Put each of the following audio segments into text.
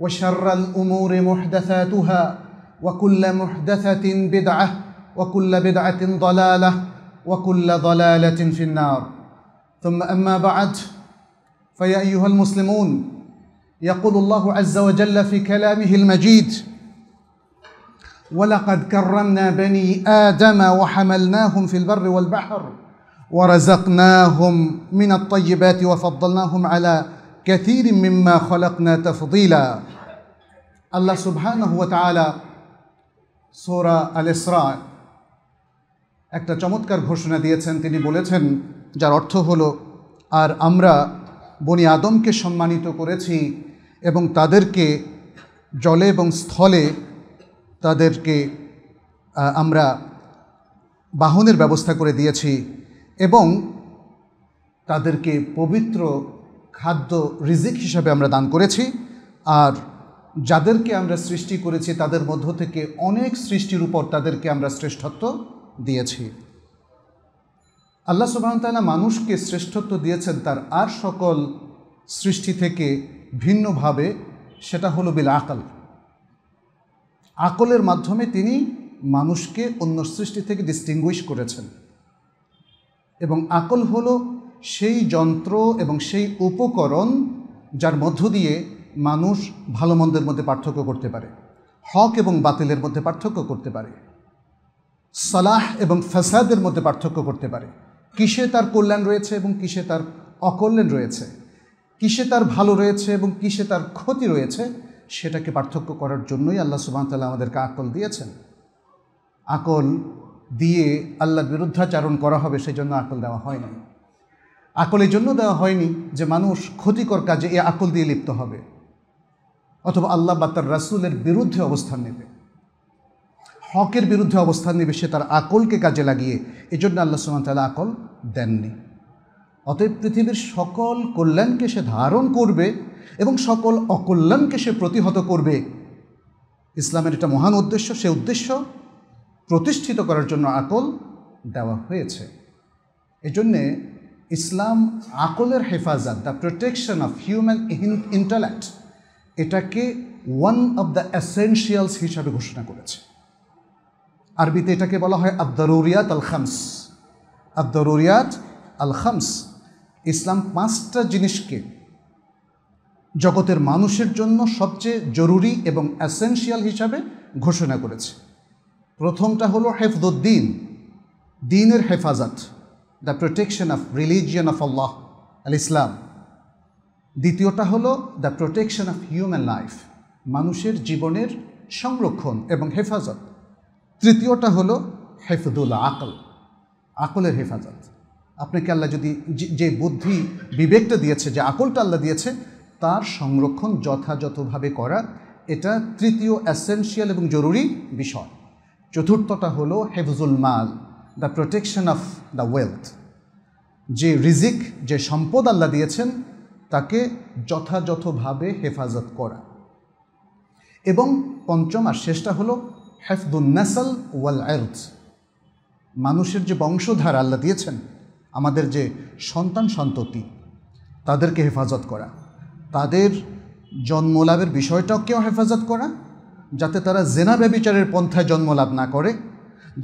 وشر الأمور محدثاتها وكل محدثة بدعة وكل بدعة ضلالة وكل ضلالة في النار ثم أما بعد فيا أيها المسلمون يقول الله عز وجل في كلامه المجيد ولقد كرمنا بني آدم وحملناهم في البر والبحر ورزقناهم من الطيبات وفضلناهم على ক্যাথির মিম্মা খলকনা তফদিলা আল্লাহ সুবহান হুয়া তালা সোরা আল একটা চমৎকার ঘোষণা দিয়েছেন তিনি বলেছেন যার অর্থ হলো আর আমরা বনি আদমকে সম্মানিত করেছি এবং তাদেরকে জলে এবং স্থলে তাদেরকে আমরা বাহনের ব্যবস্থা করে দিয়েছি এবং তাদেরকে পবিত্র খাদ্য রিজিক হিসাবে আমরা দান করেছি আর যাদেরকে আমরা সৃষ্টি করেছি তাদের মধ্য থেকে অনেক সৃষ্টির উপর তাদেরকে আমরা শ্রেষ্ঠত্ব দিয়েছি আল্লাহ সুবাহতালা মানুষকে শ্রেষ্ঠত্ব দিয়েছেন তার আর সকল সৃষ্টি থেকে ভিন্নভাবে সেটা হলো বিল আকল আকলের মাধ্যমে তিনি মানুষকে অন্য সৃষ্টি থেকে ডিস্টিংগুইশ করেছেন এবং আকল হলো সেই যন্ত্র এবং সেই উপকরণ যার মধ্য দিয়ে মানুষ ভালো মন্দের মধ্যে পার্থক্য করতে পারে হক এবং বাতিলের মধ্যে পার্থক্য করতে পারে সালাহ এবং ফাসাদের মধ্যে পার্থক্য করতে পারে কিসে তার কল্যাণ রয়েছে এবং কিসে তার অকল্যাণ রয়েছে কিসে তার ভালো রয়েছে এবং কিসে তার ক্ষতি রয়েছে সেটাকে পার্থক্য করার জন্যই আল্লাহ সুবাহতাল্লাহ আমাদেরকে আকল দিয়েছেন আকল দিয়ে আল্লাহর বিরুদ্ধাচারণ করা হবে সেই জন্য আকল দেওয়া হয় না আকলের জন্য দেওয়া হয়নি যে মানুষ ক্ষতিকর কাজে এই আকল দিয়ে লিপ্ত হবে অথবা আল্লাহ বা তার রাসুলের বিরুদ্ধে অবস্থান নেবে হকের বিরুদ্ধে অবস্থান নেবে সে তার আকলকে কাজে লাগিয়ে এজন্য আল্লাহ সুমান তালা আকল দেননি অতএব পৃথিবীর সকল কল্যাণকে সে ধারণ করবে এবং সকল অকল্যাণকে সে প্রতিহত করবে ইসলামের একটা মহান উদ্দেশ্য সে উদ্দেশ্য প্রতিষ্ঠিত করার জন্য আকল দেওয়া হয়েছে এজন্যে ইসলাম আকলের হেফাজত the protection of human intellect এটাকে ওয়ান অব দ্য অ্যাসেন্সিয়ালস হিসাবে ঘোষণা করেছে আরবিতে এটাকে বলা হয় আবদারিয়াত আল খামস আবদারিয়াত আল খামস ইসলাম পাঁচটা জিনিসকে জগতের মানুষের জন্য সবচেয়ে জরুরি এবং অ্যাসেন্সিয়াল হিসাবে ঘোষণা করেছে প্রথমটা হলো হেফদুদ্দিন দিনের হেফাজত the protection of religion of Allah আল ইসলাম দ্বিতীয়টা হলো the protection of human life মানুষের জীবনের সংরক্ষণ এবং হেফাজত তৃতীয়টা হলো হেফদুল আকল আকলের হেফাজত আপনাকে আল্লাহ যদি যে বুদ্ধি বিবেকটা দিয়েছে যে আকলটা আল্লাহ দিয়েছে তার সংরক্ষণ যথাযথভাবে করা এটা তৃতীয় অ্যাসেন্সিয়াল এবং জরুরি বিষয় চতুর্থটা হলো হেফজুল মাল the protection of the wealth যে রিজিক যে সম্পদ আল্লাহ দিয়েছেন তাকে যথাযথভাবে হেফাজত করা এবং পঞ্চম আর শেষটা হল হেফদুল নাসাল ওয়াল আয়ুজ মানুষের যে বংশধার আল্লাহ দিয়েছেন আমাদের যে সন্তান সন্ততি তাদেরকে হেফাজত করা তাদের জন্মলাভের বিষয়টাকেও হেফাজত করা যাতে তারা জেনা ব্যবিচারের পন্থায় জন্মলাভ না করে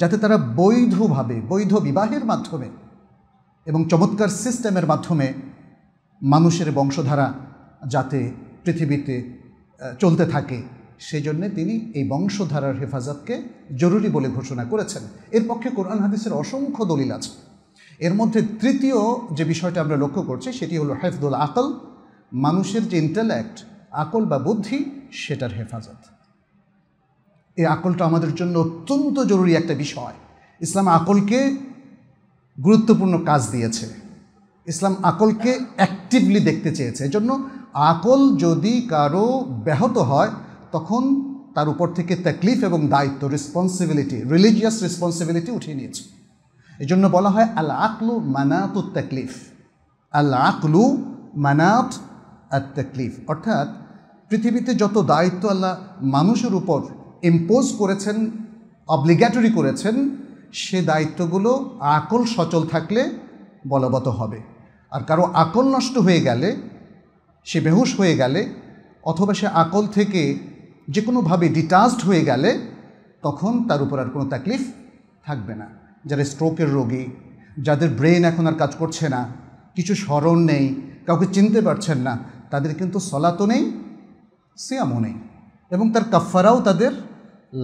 যাতে তারা বৈধভাবে বৈধ বিবাহের মাধ্যমে এবং চমৎকার সিস্টেমের মাধ্যমে মানুষের বংশধারা যাতে পৃথিবীতে চলতে থাকে সেই জন্যে তিনি এই বংশধারার হেফাজতকে জরুরি বলে ঘোষণা করেছেন এর পক্ষে কোরআন হাদিসের অসংখ্য দলিল আছে এর মধ্যে তৃতীয় যে বিষয়টা আমরা লক্ষ্য করছি সেটি হলো হেফদুল আকল মানুষের যে ইন্টালেক্ট আকল বা বুদ্ধি সেটার হেফাজত এই আকলটা আমাদের জন্য অত্যন্ত জরুরি একটা বিষয় ইসলাম আকলকে গুরুত্বপূর্ণ কাজ দিয়েছে ইসলাম আকলকে অ্যাক্টিভলি দেখতে চেয়েছে এজন্য আকল যদি কারো ব্যাহত হয় তখন তার উপর থেকে তাকলিফ এবং দায়িত্ব রেসপন্সিবিলিটি রিলিজিয়াস রেসপন্সিবিলিটি উঠিয়ে নিয়েছে এই জন্য বলা হয় আল আকলু মানাত তাকলিফ আল আকলু মানাত আর তাকলিফ অর্থাৎ পৃথিবীতে যত দায়িত্ব আল্লাহ মানুষের উপর ইম্পোজ করেছেন অব্লিগ্যাটরি করেছেন সে দায়িত্বগুলো আকল সচল থাকলে বলবৎ হবে আর কারো আকল নষ্ট হয়ে গেলে সে বেহুশ হয়ে গেলে অথবা সে আকল থেকে যে কোনোভাবে ডিটাচড হয়ে গেলে তখন তার উপর আর কোনো তাকলিফ থাকবে না যারা স্ট্রোকের রোগী যাদের ব্রেন এখন আর কাজ করছে না কিছু স্মরণ নেই কাউকে চিনতে পারছেন না তাদের কিন্তু সলাতো নেই সিয়ামও নেই এবং তার কাফারাও তাদের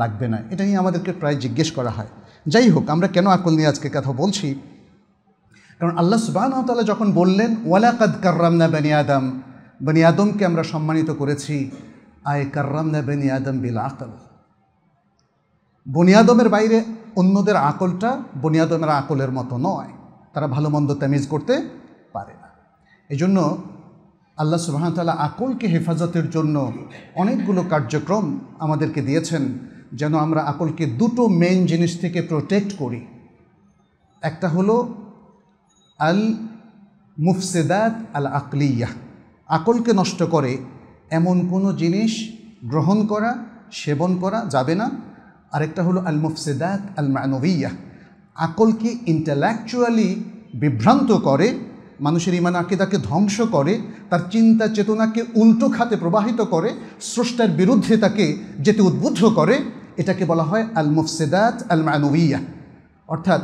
লাগবে না এটা নিয়ে আমাদেরকে প্রায় জিজ্ঞেস করা হয় যাই হোক আমরা কেন আকল নিয়ে আজকে কথা বলছি কারণ আল্লাহ আহতালা যখন বললেন কার্রাম না বেনি আদম বেনি আদমকে আমরা সম্মানিত করেছি আয় না বেনি আদম বিল আকল বনিয়াদমের বাইরে অন্যদের আকলটা বনিয়াদমের আকলের মতো নয় তারা ভালো মন্দ তামিজ করতে পারে না এই জন্য আল্লাহ সুবাহতাল্লাহ আকলকে হেফাজতের জন্য অনেকগুলো কার্যক্রম আমাদেরকে দিয়েছেন যেন আমরা আকলকে দুটো মেন জিনিস থেকে প্রোটেক্ট করি একটা হলো আল মুফসেদাত আল আকলিয়া আকলকে নষ্ট করে এমন কোনো জিনিস গ্রহণ করা সেবন করা যাবে না আরেকটা হলো আল মুফসেদাত আল মানবিয়া আকলকে ইন্টালেকচুয়ালি বিভ্রান্ত করে মানুষের ইমান আকিদাকে ধ্বংস করে তার চিন্তা চেতনাকে উল্টো খাতে প্রবাহিত করে স্রষ্টার বিরুদ্ধে তাকে যেতে উদ্বুদ্ধ করে এটাকে বলা হয় আল মুফসেদাত আল মানুইয়া অর্থাৎ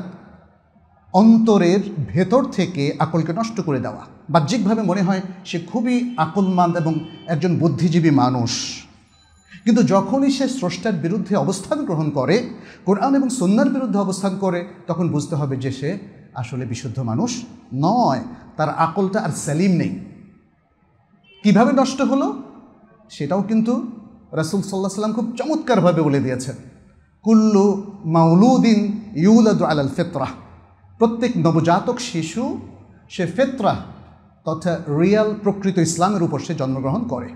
অন্তরের ভেতর থেকে আকলকে নষ্ট করে দেওয়া বাহ্যিকভাবে মনে হয় সে খুবই আকলমান এবং একজন বুদ্ধিজীবী মানুষ কিন্তু যখনই সে স্রষ্টার বিরুদ্ধে অবস্থান গ্রহণ করে কোরআন এবং সন্ন্যার বিরুদ্ধে অবস্থান করে তখন বুঝতে হবে যে সে আসলে বিশুদ্ধ মানুষ নয় তার আকলটা আর সেলিম নেই কিভাবে নষ্ট হলো সেটাও কিন্তু রাসুল সাল্লাহ সাল্লাম খুব চমৎকারভাবে বলে দিয়েছেন কুল্লু মাউলুদ্দিন ইউলাদু আলাল ফেতরা প্রত্যেক নবজাতক শিশু সে ফেতরা তথা রিয়াল প্রকৃত ইসলামের উপর সে জন্মগ্রহণ করে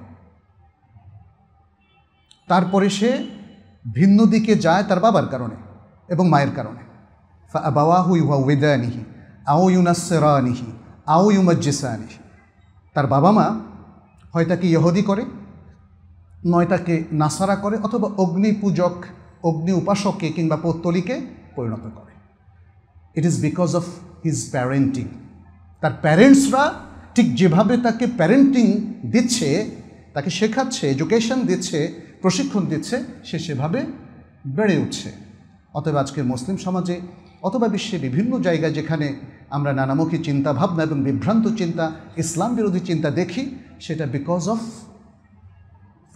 তারপরে সে ভিন্ন দিকে যায় তার বাবার কারণে এবং মায়ের কারণে ফা আবাহু ইউহা ওয়েদানিহি আও ইউনাসেরানিহি আও ইউমাজ্জিসানিহি তার বাবা মা হয় তাকে ইহুদি করে নয়টাকে নাসারা করে অথবা অগ্নি পূজক অগ্নি উপাসককে কিংবা পৌত্তলিকে পরিণত করে it is because of his parenting তার প্যারেন্টসরা ঠিক যেভাবে তাকে প্যারেন্টিং দিচ্ছে তাকে শেখাচ্ছে এডুকেশন দিচ্ছে প্রশিক্ষণ দিচ্ছে সে সেভাবে বেড়ে উঠছে অতএব আজকের মুসলিম সমাজে অথবা বিশ্বে বিভিন্ন জায়গায় যেখানে আমরা নানামুখী চিন্তা ভাবনা এবং বিভ্রান্ত চিন্তা ইসলাম বিরোধী চিন্তা দেখি সেটা বিকজ অফ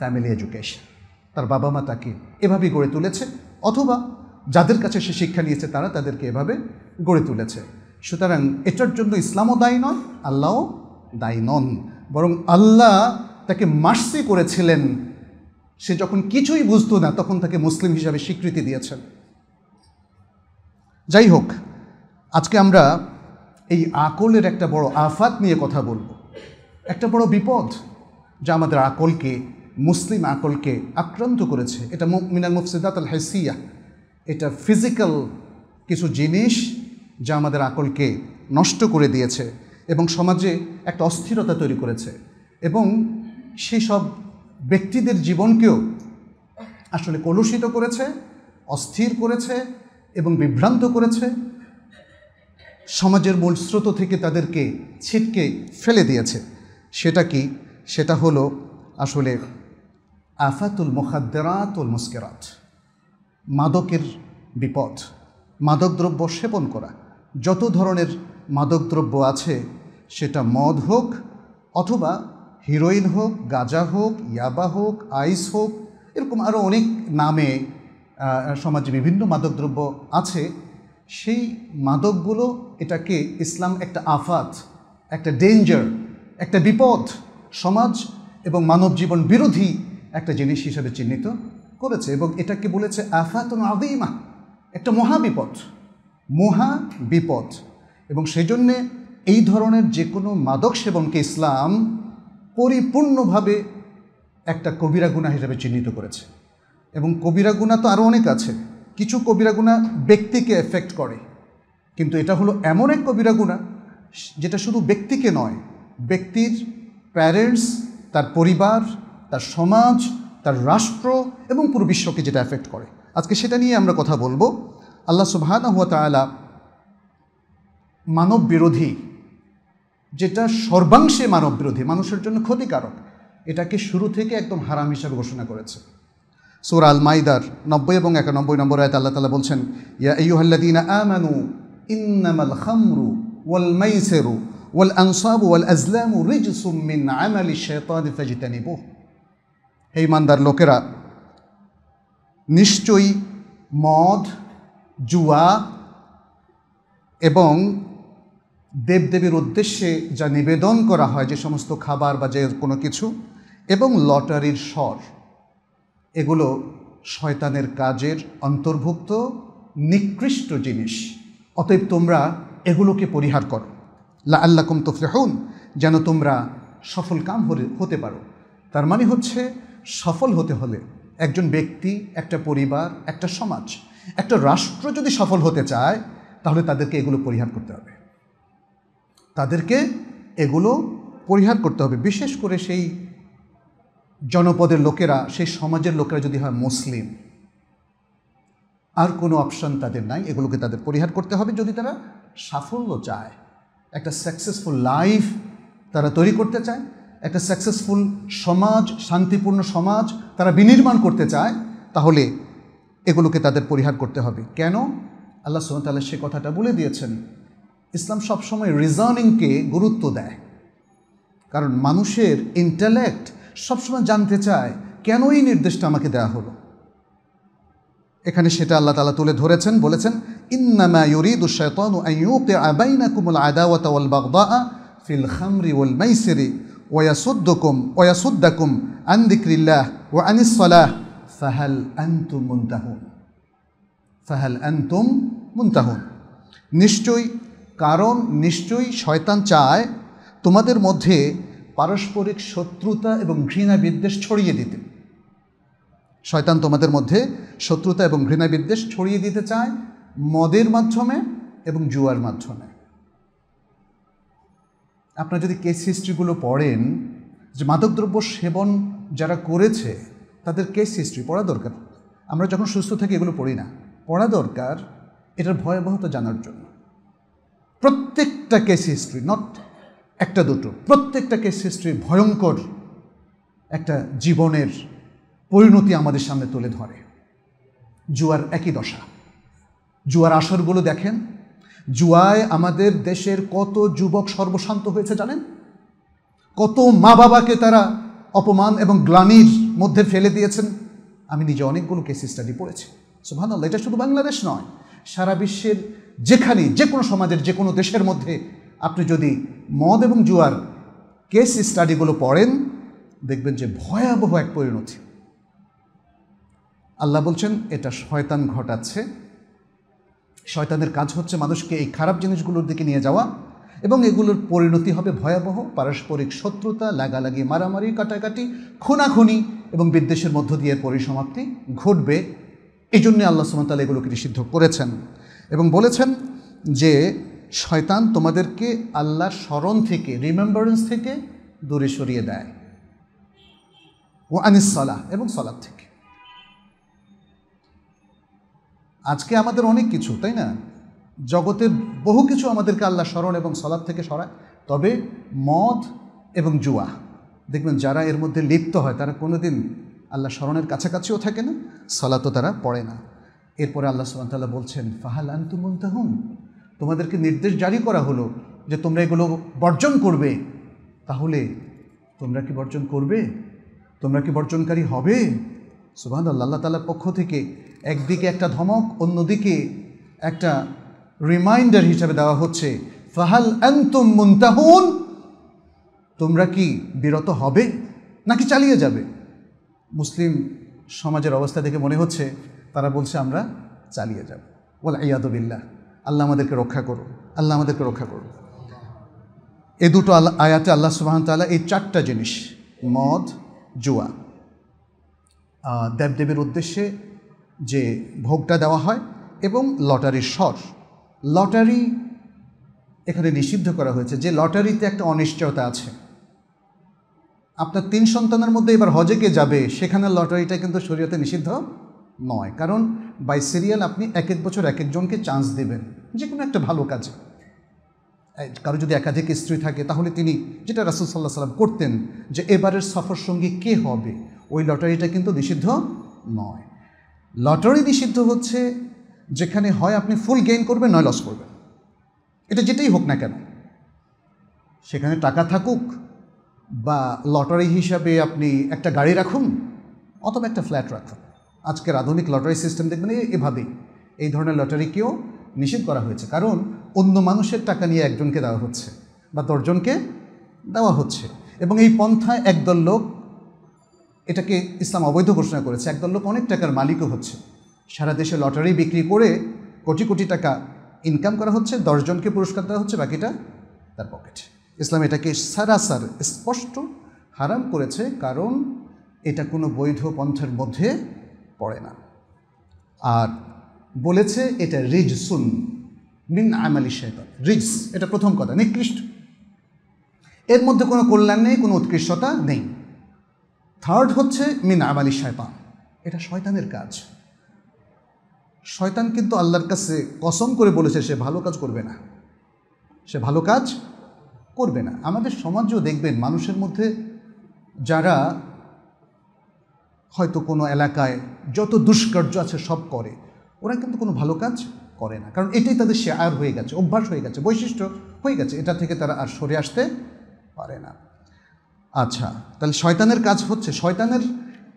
ফ্যামিলি এডুকেশন তার বাবা মা তাকে এভাবেই গড়ে তুলেছে অথবা যাদের কাছে সে শিক্ষা নিয়েছে তারা তাদেরকে এভাবে গড়ে তুলেছে সুতরাং এটার জন্য ইসলামও দায়ী নন আল্লাহও দায়ী নন বরং আল্লাহ তাকে মার্সি করেছিলেন সে যখন কিছুই বুঝতো না তখন তাকে মুসলিম হিসাবে স্বীকৃতি দিয়েছেন যাই হোক আজকে আমরা এই আকলের একটা বড় আফাত নিয়ে কথা বলবো একটা বড় বিপদ যা আমাদের আকলকে মুসলিম আকলকে আক্রান্ত করেছে এটা মিনাল মুফসিদাত আল হেসিয়া এটা ফিজিক্যাল কিছু জিনিস যা আমাদের আকলকে নষ্ট করে দিয়েছে এবং সমাজে একটা অস্থিরতা তৈরি করেছে এবং সেই সব ব্যক্তিদের জীবনকেও আসলে কলুষিত করেছে অস্থির করেছে এবং বিভ্রান্ত করেছে সমাজের মূল স্রোত থেকে তাদেরকে ছিটকে ফেলে দিয়েছে সেটা কি সেটা হলো আসলে আফাতুল মুখাদ্দেরাতুল মুস্কেরাত মাদকের বিপদ মাদকদ্রব্য সেবন করা যত ধরনের মাদকদ্রব্য আছে সেটা মদ হোক অথবা হিরোইন হোক গাঁজা হোক ইয়াবা হোক আইস হোক এরকম আরও অনেক নামে সমাজে বিভিন্ন মাদকদ্রব্য আছে সেই মাদকগুলো এটাকে ইসলাম একটা আফাত একটা ডেঞ্জার একটা বিপদ সমাজ এবং মানব জীবন বিরোধী একটা জিনিস হিসাবে চিহ্নিত করেছে এবং এটাকে বলেছে আফাত আদিমা একটা মহাবিপদ মহা বিপদ এবং সেজন্যে এই ধরনের যে কোনো মাদক সেবনকে ইসলাম পরিপূর্ণভাবে একটা কবিরা গুণা হিসাবে চিহ্নিত করেছে এবং কবিরা গুণা তো আরও অনেক আছে কিছু কবিরা গুণা ব্যক্তিকে এফেক্ট করে কিন্তু এটা হলো এমন এক কবিরা গুণা যেটা শুধু ব্যক্তিকে নয় ব্যক্তির প্যারেন্টস তার পরিবার তার সমাজ তার রাষ্ট্র এবং পুরো বিশ্বকে যেটা এফেক্ট করে আজকে সেটা নিয়ে আমরা কথা বলবো আল্লাহ সুবাহানা হুয়া তালা মানব বিরোধী যেটা সর্বাংশে মানব বিরোধী মানুষের জন্য ক্ষতিকারক এটাকে শুরু থেকে একদম হারাম হিসাবে ঘোষণা করেছে সুর আল মাইদার নব্বই এবং একানব্বই নম্বর আয়তা আল্লাহ তালা বলছেন ইয়া ইউহাল্লাদিনা আমানু ইন্নামাল খামরু ওয়াল মাইসেরু ওয়াল আনসাব ওয়াল আজলামু রিজসুম মিন আমালি শাইতানি ফাজতানিবুহু হে ইমানদার লোকেরা নিশ্চয়ই মদ জুয়া এবং দেবদেবীর উদ্দেশ্যে যা নিবেদন করা হয় যে সমস্ত খাবার বা যে কোনো কিছু এবং লটারির স্বর এগুলো শয়তানের কাজের অন্তর্ভুক্ত নিকৃষ্ট জিনিস অতএব তোমরা এগুলোকে পরিহার করো লা আল্লাকুম তুফলেহুন যেন তোমরা সফল কাম হতে পারো তার মানে হচ্ছে সফল হতে হলে একজন ব্যক্তি একটা পরিবার একটা সমাজ একটা রাষ্ট্র যদি সফল হতে চায় তাহলে তাদেরকে এগুলো পরিহার করতে হবে তাদেরকে এগুলো পরিহার করতে হবে বিশেষ করে সেই জনপদের লোকেরা সেই সমাজের লোকেরা যদি হয় মুসলিম আর কোনো অপশান তাদের নাই এগুলোকে তাদের পরিহার করতে হবে যদি তারা সাফল্য চায় একটা সাকসেসফুল লাইফ তারা তৈরি করতে চায় একটা সাকসেসফুল সমাজ শান্তিপূর্ণ সমাজ তারা বিনির্মাণ করতে চায় তাহলে এগুলোকে তাদের পরিহার করতে হবে কেন আল্লাহ সুমতাল্লাহ সে কথাটা বলে দিয়েছেন ইসলাম সবসময় রিজার্নিংকে গুরুত্ব দেয় কারণ মানুষের ইন্টালেক্ট সবসময় জানতে চায় কেন এই নির্দেশটা আমাকে দেওয়া হলো এখানে সেটা আল্লাহ তালা তুলে ধরেছেন বলেছেন ইন্নামা ইউরিদু শৈতানু আইয়ুকে আদাওয়াত ফিল খামরি ওয়াল মাইসিরি ওয়াসুদ্দকুম ওয়াসুদ্দাকুম আন দিক্রিল্লাহ ও আনিসলাহ ফাহাল আন্তুম মুন্তাহুন ফাহাল আন্তুম মুন্তাহুন নিশ্চয়ই কারণ নিশ্চয়ই শয়তান চায় তোমাদের মধ্যে পারস্পরিক শত্রুতা এবং ঘৃণা বিদ্বেষ ছড়িয়ে দিতে শয়তান তোমাদের মধ্যে শত্রুতা এবং ঘৃণা বিদ্বেষ ছড়িয়ে দিতে চায় মদের মাধ্যমে এবং জুয়ার মাধ্যমে আপনার যদি কেস হিস্ট্রিগুলো পড়েন যে মাদকদ্রব্য সেবন যারা করেছে তাদের কেস হিস্ট্রি পড়া দরকার আমরা যখন সুস্থ থাকি এগুলো পড়ি না পড়া দরকার এটার ভয়াবহতা জানার জন্য প্রত্যেকটা কেস হিস্ট্রি নট একটা দুটো প্রত্যেকটা কেস হিস্ট্রি ভয়ঙ্কর একটা জীবনের পরিণতি আমাদের সামনে তুলে ধরে জুয়ার একই দশা জুয়ার আসরগুলো দেখেন জুয়ায় আমাদের দেশের কত যুবক সর্বশান্ত হয়েছে জানেন কত মা বাবাকে তারা অপমান এবং গ্লানির মধ্যে ফেলে দিয়েছেন আমি নিজে অনেকগুলো কেস স্টাডি পড়েছি সো আল্লাহ এটা শুধু বাংলাদেশ নয় সারা বিশ্বের যেখানে যে কোনো সমাজের যে কোনো দেশের মধ্যে আপনি যদি মদ এবং জুয়ার কেস স্টাডিগুলো পড়েন দেখবেন যে ভয়াবহ এক পরিণতি আল্লাহ বলছেন এটা শয়তান ঘটাচ্ছে শয়তানের কাজ হচ্ছে মানুষকে এই খারাপ জিনিসগুলোর দিকে নিয়ে যাওয়া এবং এগুলোর পরিণতি হবে ভয়াবহ পারস্পরিক শত্রুতা লাগালাগি মারামারি কাটাকাটি খুনাখুনি এবং বিদ্বেষের মধ্য দিয়ে পরিসমাপ্তি ঘটবে এই জন্যে আল্লাহ সুমতাল এগুলোকে নিষিদ্ধ করেছেন এবং বলেছেন যে শয়তান তোমাদেরকে আল্লাহর স্মরণ থেকে রিমেম্বারেন্স থেকে দূরে সরিয়ে দেয় ও আনিস সলাহ এবং সলাদ থেকে আজকে আমাদের অনেক কিছু তাই না জগতের বহু কিছু আমাদেরকে আল্লাহ স্মরণ এবং সলাপ থেকে সরায় তবে মদ এবং জুয়া দেখবেন যারা এর মধ্যে লিপ্ত হয় তারা কোনোদিন আল্লাহ স্মরণের কাছাকাছিও থাকে না তো তারা পড়ে না এরপরে আল্লাহ সুবাহতাল্লাহ বলছেন ফাহাল হুম তোমাদেরকে নির্দেশ জারি করা হলো যে তোমরা এগুলো বর্জন করবে তাহলে তোমরা কি বর্জন করবে তোমরা কি বর্জনকারী হবে সুবাহ আল্লাহ তাল্লাহ পক্ষ থেকে একদিকে একটা ধমক অন্যদিকে একটা রিমাইন্ডার হিসাবে দেওয়া হচ্ছে ফাহাল অ্যান্তুম মুন্তাহুন তোমরা কি বিরত হবে নাকি চালিয়ে যাবে মুসলিম সমাজের অবস্থা দেখে মনে হচ্ছে তারা বলছে আমরা চালিয়ে যাব বলে ইয়াদবিল্লা আল্লাহ আমাদেরকে রক্ষা করো আল্লাহ আমাদেরকে রক্ষা করো এ দুটো আয়াতে আল্লাহ সুবাহ তাল্লাহ এই চারটা জিনিস মদ জুয়া দেবদেবীর উদ্দেশ্যে যে ভোগটা দেওয়া হয় এবং লটারির স্বর লটারি এখানে নিষিদ্ধ করা হয়েছে যে লটারিতে একটা অনিশ্চয়তা আছে আপনার তিন সন্তানের মধ্যে এবার হজে কে যাবে সেখানে লটারিটা কিন্তু শরীয়তে নিষিদ্ধ নয় কারণ বাই সিরিয়াল আপনি এক এক বছর এক একজনকে চান্স দেবেন যে কোনো একটা ভালো কাজে কারো যদি একাধিক স্ত্রী থাকে তাহলে তিনি যেটা রাসুল সাল্লাহ সাল্লাম করতেন যে এবারের সফর সঙ্গী কে হবে ওই লটারিটা কিন্তু নিষিদ্ধ নয় লটারি নিষিদ্ধ হচ্ছে যেখানে হয় আপনি ফুল গেইন করবেন নয় লস করবেন এটা যেটাই হোক না কেন সেখানে টাকা থাকুক বা লটারি হিসাবে আপনি একটা গাড়ি রাখুন অথবা একটা ফ্ল্যাট রাখুন আজকের আধুনিক লটারি সিস্টেম দেখবেন এভাবেই এই ধরনের লটারিকেও নিষেধ করা হয়েছে কারণ অন্য মানুষের টাকা নিয়ে একজনকে দেওয়া হচ্ছে বা দশজনকে দেওয়া হচ্ছে এবং এই পন্থায় একদল লোক এটাকে ইসলাম অবৈধ ঘোষণা করেছে একদল লোক অনেক টাকার মালিকও হচ্ছে সারা দেশে লটারি বিক্রি করে কোটি কোটি টাকা ইনকাম করা হচ্ছে দশজনকে পুরস্কার দেওয়া হচ্ছে বাকিটা তার পকেটে ইসলাম এটাকে সারাসার স্পষ্ট হারাম করেছে কারণ এটা কোনো বৈধ পন্থার মধ্যে পড়ে না আর বলেছে এটা রিজ সুন মিন আমালি শেতন রিজ এটা প্রথম কথা নিকৃষ্ট এর মধ্যে কোনো কল্যাণ নেই কোনো উৎকৃষ্টতা নেই থার্ড হচ্ছে মিন আমালি শয়তান এটা শয়তানের কাজ শয়তান কিন্তু আল্লাহর কাছে কসম করে বলেছে সে ভালো কাজ করবে না সে ভালো কাজ করবে না আমাদের সমাজেও দেখবেন মানুষের মধ্যে যারা হয়তো কোনো এলাকায় যত দুষ্কার্য আছে সব করে ওরা কিন্তু কোনো ভালো কাজ করে না কারণ এটাই তাদের শেয়ার হয়ে গেছে অভ্যাস হয়ে গেছে বৈশিষ্ট্য হয়ে গেছে এটা থেকে তারা আর সরে আসতে পারে না আচ্ছা তাহলে শয়তানের কাজ হচ্ছে শয়তানের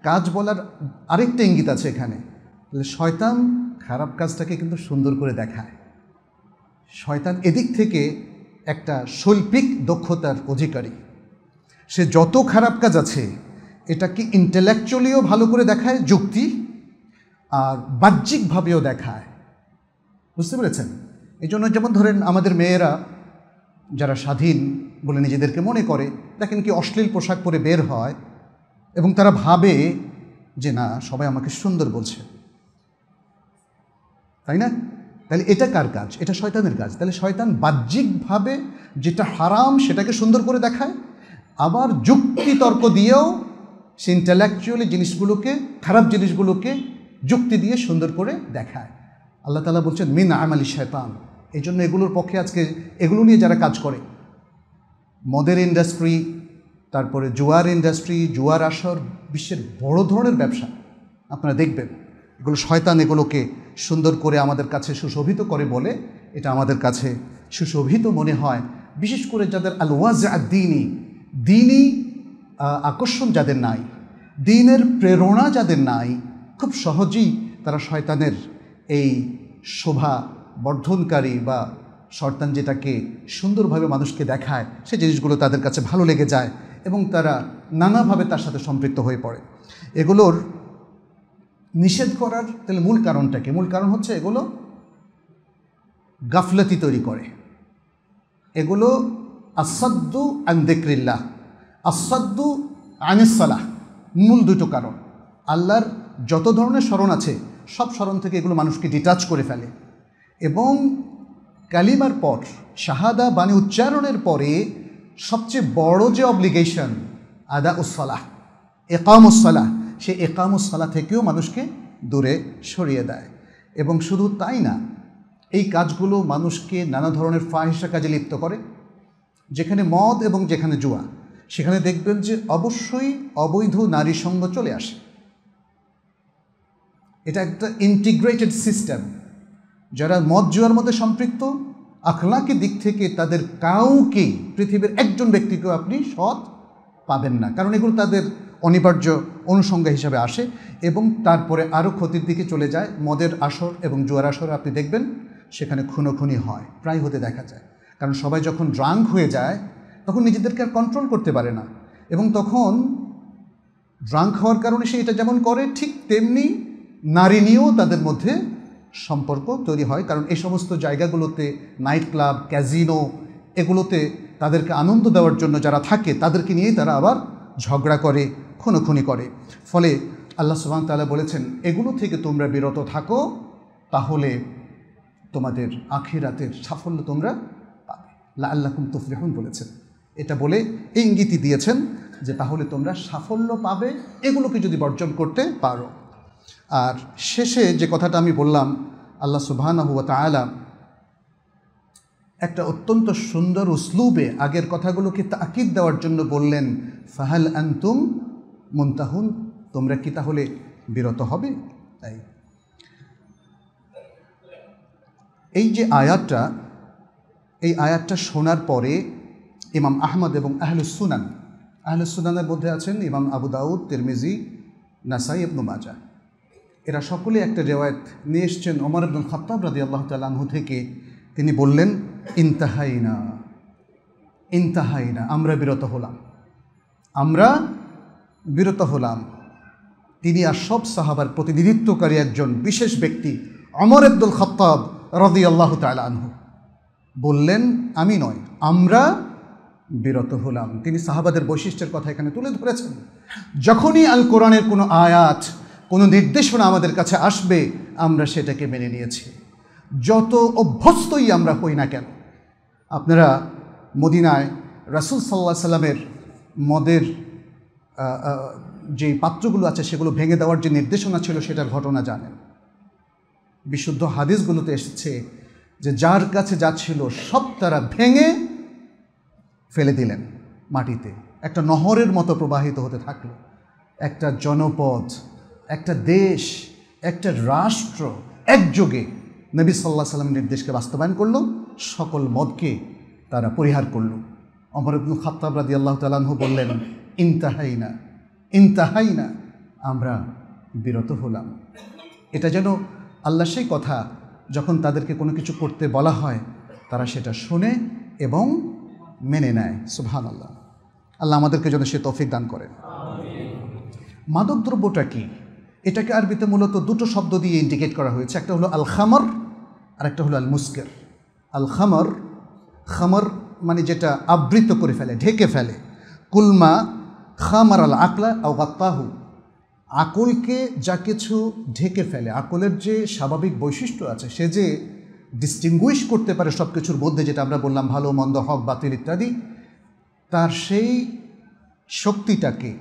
কাজ বলার আরেকটা ইঙ্গিত আছে এখানে তাহলে শয়তান খারাপ কাজটাকে কিন্তু সুন্দর করে দেখায় শয়তান এদিক থেকে একটা শৈল্পিক দক্ষতার অধিকারী সে যত খারাপ কাজ আছে এটাকে ইন্টেলেকচুয়ালিও ভালো করে দেখায় যুক্তি আর বাহ্যিকভাবেও দেখায় বুঝতে পেরেছেন এই জন্য যেমন ধরেন আমাদের মেয়েরা যারা স্বাধীন বলে নিজেদেরকে মনে করে দেখেন কি অশ্লীল পোশাক পরে বের হয় এবং তারা ভাবে যে না সবাই আমাকে সুন্দর বলছে তাই না তাহলে এটা কার কাজ এটা শয়তানের কাজ তাহলে শয়তান বাহ্যিকভাবে যেটা হারাম সেটাকে সুন্দর করে দেখায় আবার যুক্তি তর্ক দিয়েও সে ইন্টালেকচুয়ালি জিনিসগুলোকে খারাপ জিনিসগুলোকে যুক্তি দিয়ে সুন্দর করে দেখায় আল্লাহ তালা বলছেন মিন আমালি শয়তান এই জন্য এগুলোর পক্ষে আজকে এগুলো নিয়ে যারা কাজ করে মদের ইন্ডাস্ট্রি তারপরে জুয়ার ইন্ডাস্ট্রি জুয়ার আসর বিশ্বের বড় ধরনের ব্যবসা আপনারা দেখবেন এগুলো শয়তান এগুলোকে সুন্দর করে আমাদের কাছে সুশোভিত করে বলে এটা আমাদের কাছে সুশোভিত মনে হয় বিশেষ করে যাদের আল ওয়াজ দিনই দিনই আকর্ষণ যাদের নাই দিনের প্রেরণা যাদের নাই খুব সহজেই তারা শয়তানের এই শোভা বর্ধনকারী বা শর্তান যেটাকে সুন্দরভাবে মানুষকে দেখায় সে জিনিসগুলো তাদের কাছে ভালো লেগে যায় এবং তারা নানাভাবে তার সাথে সম্পৃক্ত হয়ে পড়ে এগুলোর নিষেধ করার তাহলে মূল কারণটা কি মূল কারণ হচ্ছে এগুলো গাফলাতি তৈরি করে এগুলো আসাদ্দু আন দেকরিল্লাহ আসাদ্দু আনিসালাহ মূল দুটো কারণ আল্লাহর যত ধরনের স্মরণ আছে সব স্মরণ থেকে এগুলো মানুষকে ডিটাচ করে ফেলে এবং কালিমার পর শাহাদা বাণী উচ্চারণের পরে সবচেয়ে বড় যে অব্লিগেশন আদা উসলাহ একামুসলাহ সে একামুসলাহ থেকেও মানুষকে দূরে সরিয়ে দেয় এবং শুধু তাই না এই কাজগুলো মানুষকে নানা ধরনের ফাহিসা কাজে লিপ্ত করে যেখানে মদ এবং যেখানে জুয়া সেখানে দেখবেন যে অবশ্যই অবৈধ নারী সঙ্গ চলে আসে এটা একটা ইন্টিগ্রেটেড সিস্টেম যারা মদ জুয়ার মধ্যে সম্পৃক্ত আখলাকি দিক থেকে তাদের কাউকে পৃথিবীর একজন ব্যক্তিকেও আপনি সৎ পাবেন না কারণ এগুলো তাদের অনিবার্য অনুষঙ্গা হিসাবে আসে এবং তারপরে আরও ক্ষতির দিকে চলে যায় মদের আসর এবং জুয়ার আসর আপনি দেখবেন সেখানে খুনোখুনি হয় প্রায় হতে দেখা যায় কারণ সবাই যখন ড্রাঙ্ক হয়ে যায় তখন নিজেদেরকে আর কন্ট্রোল করতে পারে না এবং তখন ড্রাঙ্ক হওয়ার কারণে সে এটা যেমন করে ঠিক তেমনি নারী নিয়েও তাদের মধ্যে সম্পর্ক তৈরি হয় কারণ এই সমস্ত জায়গাগুলোতে নাইট ক্লাব ক্যাজিনো এগুলোতে তাদেরকে আনন্দ দেওয়ার জন্য যারা থাকে তাদেরকে নিয়েই তারা আবার ঝগড়া করে খুনোখুনি করে ফলে আল্লাহ সুবাহ তালা বলেছেন এগুলো থেকে তোমরা বিরত থাকো তাহলে তোমাদের আখিরাতের সাফল্য তোমরা পাবে লা আল্লাহম বলেছেন এটা বলে ইঙ্গিতি দিয়েছেন যে তাহলে তোমরা সাফল্য পাবে এগুলোকে যদি বর্জন করতে পারো আর শেষে যে কথাটা আমি বললাম আল্লাহ হুয়া তালা একটা অত্যন্ত সুন্দর উসলুবে আগের কথাগুলোকে তাকিদ দেওয়ার জন্য বললেন ফাহাল আন্তুম মুন্তাহুন তোমরা কি তাহলে বিরত হবে তাই এই যে আয়াতটা এই আয়াতটা শোনার পরে ইমাম আহমদ এবং আহলুসুনান আহলুসুনানের মধ্যে আছেন ইমাম আবু দাউদ তিরমিজি নাসাই এবনু মাজা এরা সকলে একটা রেওয়ায়ত নিয়ে এসছেন অমর আব্দুল খাতাব রাজি আল্লাহ তালু থেকে তিনি বললেন ইনতাহাইনা ইনতাহাইনা আমরা বিরত হলাম আমরা বিরত হলাম তিনি আর সব সাহাবার প্রতিনিধিত্বকারী একজন বিশেষ ব্যক্তি অমর আব্দুল খাতাব রদি আল্লাহ আনহু বললেন আমি নয় আমরা বিরত হলাম তিনি সাহাবাদের বৈশিষ্ট্যের কথা এখানে তুলে ধরেছেন যখনই আল কোরআনের কোনো আয়াত কোনো নির্দেশনা আমাদের কাছে আসবে আমরা সেটাকে মেনে নিয়েছি যত অভ্যস্তই আমরা হই না কেন আপনারা মদিনায় রাসুল সাল্লাহ সাল্লামের মদের যে পাত্রগুলো আছে সেগুলো ভেঙে দেওয়ার যে নির্দেশনা ছিল সেটার ঘটনা জানেন বিশুদ্ধ হাদিসগুলোতে এসেছে যে যার কাছে যা ছিল সব তারা ভেঙে ফেলে দিলেন মাটিতে একটা নহরের মতো প্রবাহিত হতে থাকলো একটা জনপদ একটা দেশ একটা রাষ্ট্র একযোগে নবী সাল্লাহ সাল্লাম নির্দেশকে বাস্তবায়ন করল সকল মদকে তারা পরিহার করল অমর ইবনু খাত্তাব রাদি আল্লাহ তালাহু বললেন ইনতাহাই না ইনতাহাই না আমরা বিরত হলাম এটা যেন আল্লাহ সেই কথা যখন তাদেরকে কোনো কিছু করতে বলা হয় তারা সেটা শোনে এবং মেনে নেয় সুহান আল্লাহ আল্লাহ আমাদেরকে যেন সে তফিক দান করেন মাদকদ্রব্যটা কী এটাকে আরবিতে মূলত দুটো শব্দ দিয়ে ইন্ডিকেট করা হয়েছে একটা হলো আল খামর আর একটা হলো আল মুস্কের আল খামর খামর মানে যেটা আবৃত করে ফেলে ঢেকে ফেলে কুলমা খামার আল আকলা আও আকলকে যা কিছু ঢেকে ফেলে আকলের যে স্বাভাবিক বৈশিষ্ট্য আছে সে যে ডিস্টিংগুইশ করতে পারে সব কিছুর মধ্যে যেটা আমরা বললাম ভালো মন্দ হক বাতিল ইত্যাদি তার সেই শক্তিটাকে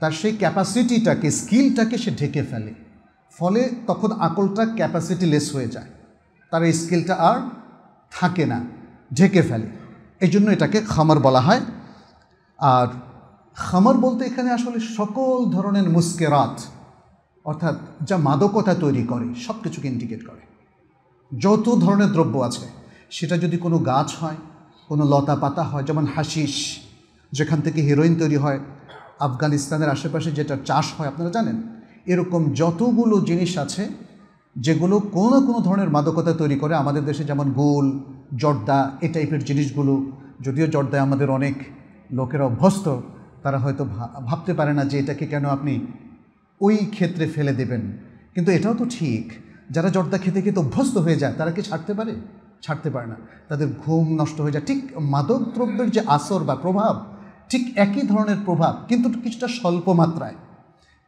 তার সেই ক্যাপাসিটিটাকে স্কিলটাকে সে ঢেকে ফেলে ফলে তখন আকলটা ক্যাপাসিটি লেস হয়ে যায় তার এই স্কিলটা আর থাকে না ঢেকে ফেলে এই জন্য এটাকে খামার বলা হয় আর খামার বলতে এখানে আসলে সকল ধরনের মুস্কেরাত অর্থাৎ যা মাদকতা তৈরি করে সব কিছুকে ইন্ডিকেট করে যত ধরনের দ্রব্য আছে সেটা যদি কোনো গাছ হয় কোনো লতা পাতা হয় যেমন হাসিস যেখান থেকে হিরোইন তৈরি হয় আফগানিস্তানের আশেপাশে যেটা চাষ হয় আপনারা জানেন এরকম যতগুলো জিনিস আছে যেগুলো কোনো কোনো ধরনের মাদকতা তৈরি করে আমাদের দেশে যেমন গোল জর্দা এ টাইপের জিনিসগুলো যদিও জর্দায় আমাদের অনেক লোকের অভ্যস্ত তারা হয়তো ভাবতে পারে না যে এটাকে কেন আপনি ওই ক্ষেত্রে ফেলে দেবেন কিন্তু এটাও তো ঠিক যারা জর্দা খেতে খেতে অভ্যস্ত হয়ে যায় তারা কি ছাড়তে পারে ছাড়তে পারে না তাদের ঘুম নষ্ট হয়ে যায় ঠিক মাদকদ্রব্যের যে আসর বা প্রভাব ঠিক একই ধরনের প্রভাব কিন্তু কিছুটা স্বল্প মাত্রায়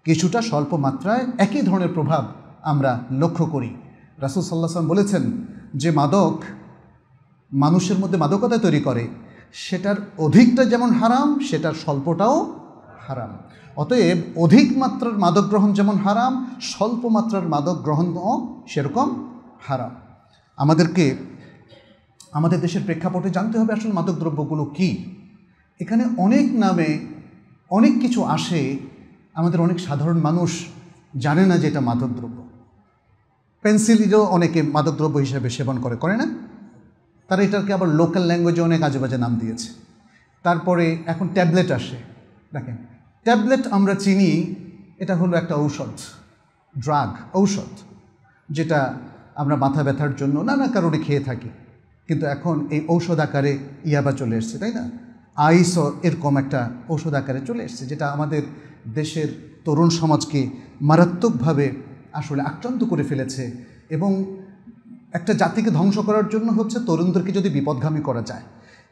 কিছুটা স্বল্প মাত্রায় একই ধরনের প্রভাব আমরা লক্ষ্য করি রাসুল সাল্লাহ বলেছেন যে মাদক মানুষের মধ্যে মাদকতা তৈরি করে সেটার অধিকটা যেমন হারাম সেটার স্বল্পটাও হারাম অতএব অধিক মাত্রার মাদক গ্রহণ যেমন হারাম স্বল্প মাত্রার মাদক গ্রহণও সেরকম হারাম আমাদেরকে আমাদের দেশের প্রেক্ষাপটে জানতে হবে আসলে মাদকদ্রব্যগুলো কী এখানে অনেক নামে অনেক কিছু আসে আমাদের অনেক সাধারণ মানুষ জানে না যে এটা মাদকদ্রব্য পেন্সিলেরও অনেকে মাদকদ্রব্য হিসেবে সেবন করে করে না তারা এটাকে আবার লোকাল ল্যাঙ্গুয়েজে অনেক আজেবাজে নাম দিয়েছে তারপরে এখন ট্যাবলেট আসে দেখেন ট্যাবলেট আমরা চিনি এটা হলো একটা ঔষধ ড্রাগ ঔষধ যেটা আমরা মাথা ব্যথার জন্য নানা কারণে খেয়ে থাকি কিন্তু এখন এই ঔষধ আকারে ইয়াবা চলে এসছে তাই না আইসও এরকম একটা ঔষধ আকারে চলে এসছে যেটা আমাদের দেশের তরুণ সমাজকে মারাত্মকভাবে আসলে আক্রান্ত করে ফেলেছে এবং একটা জাতিকে ধ্বংস করার জন্য হচ্ছে তরুণদেরকে যদি বিপদগামী করা যায়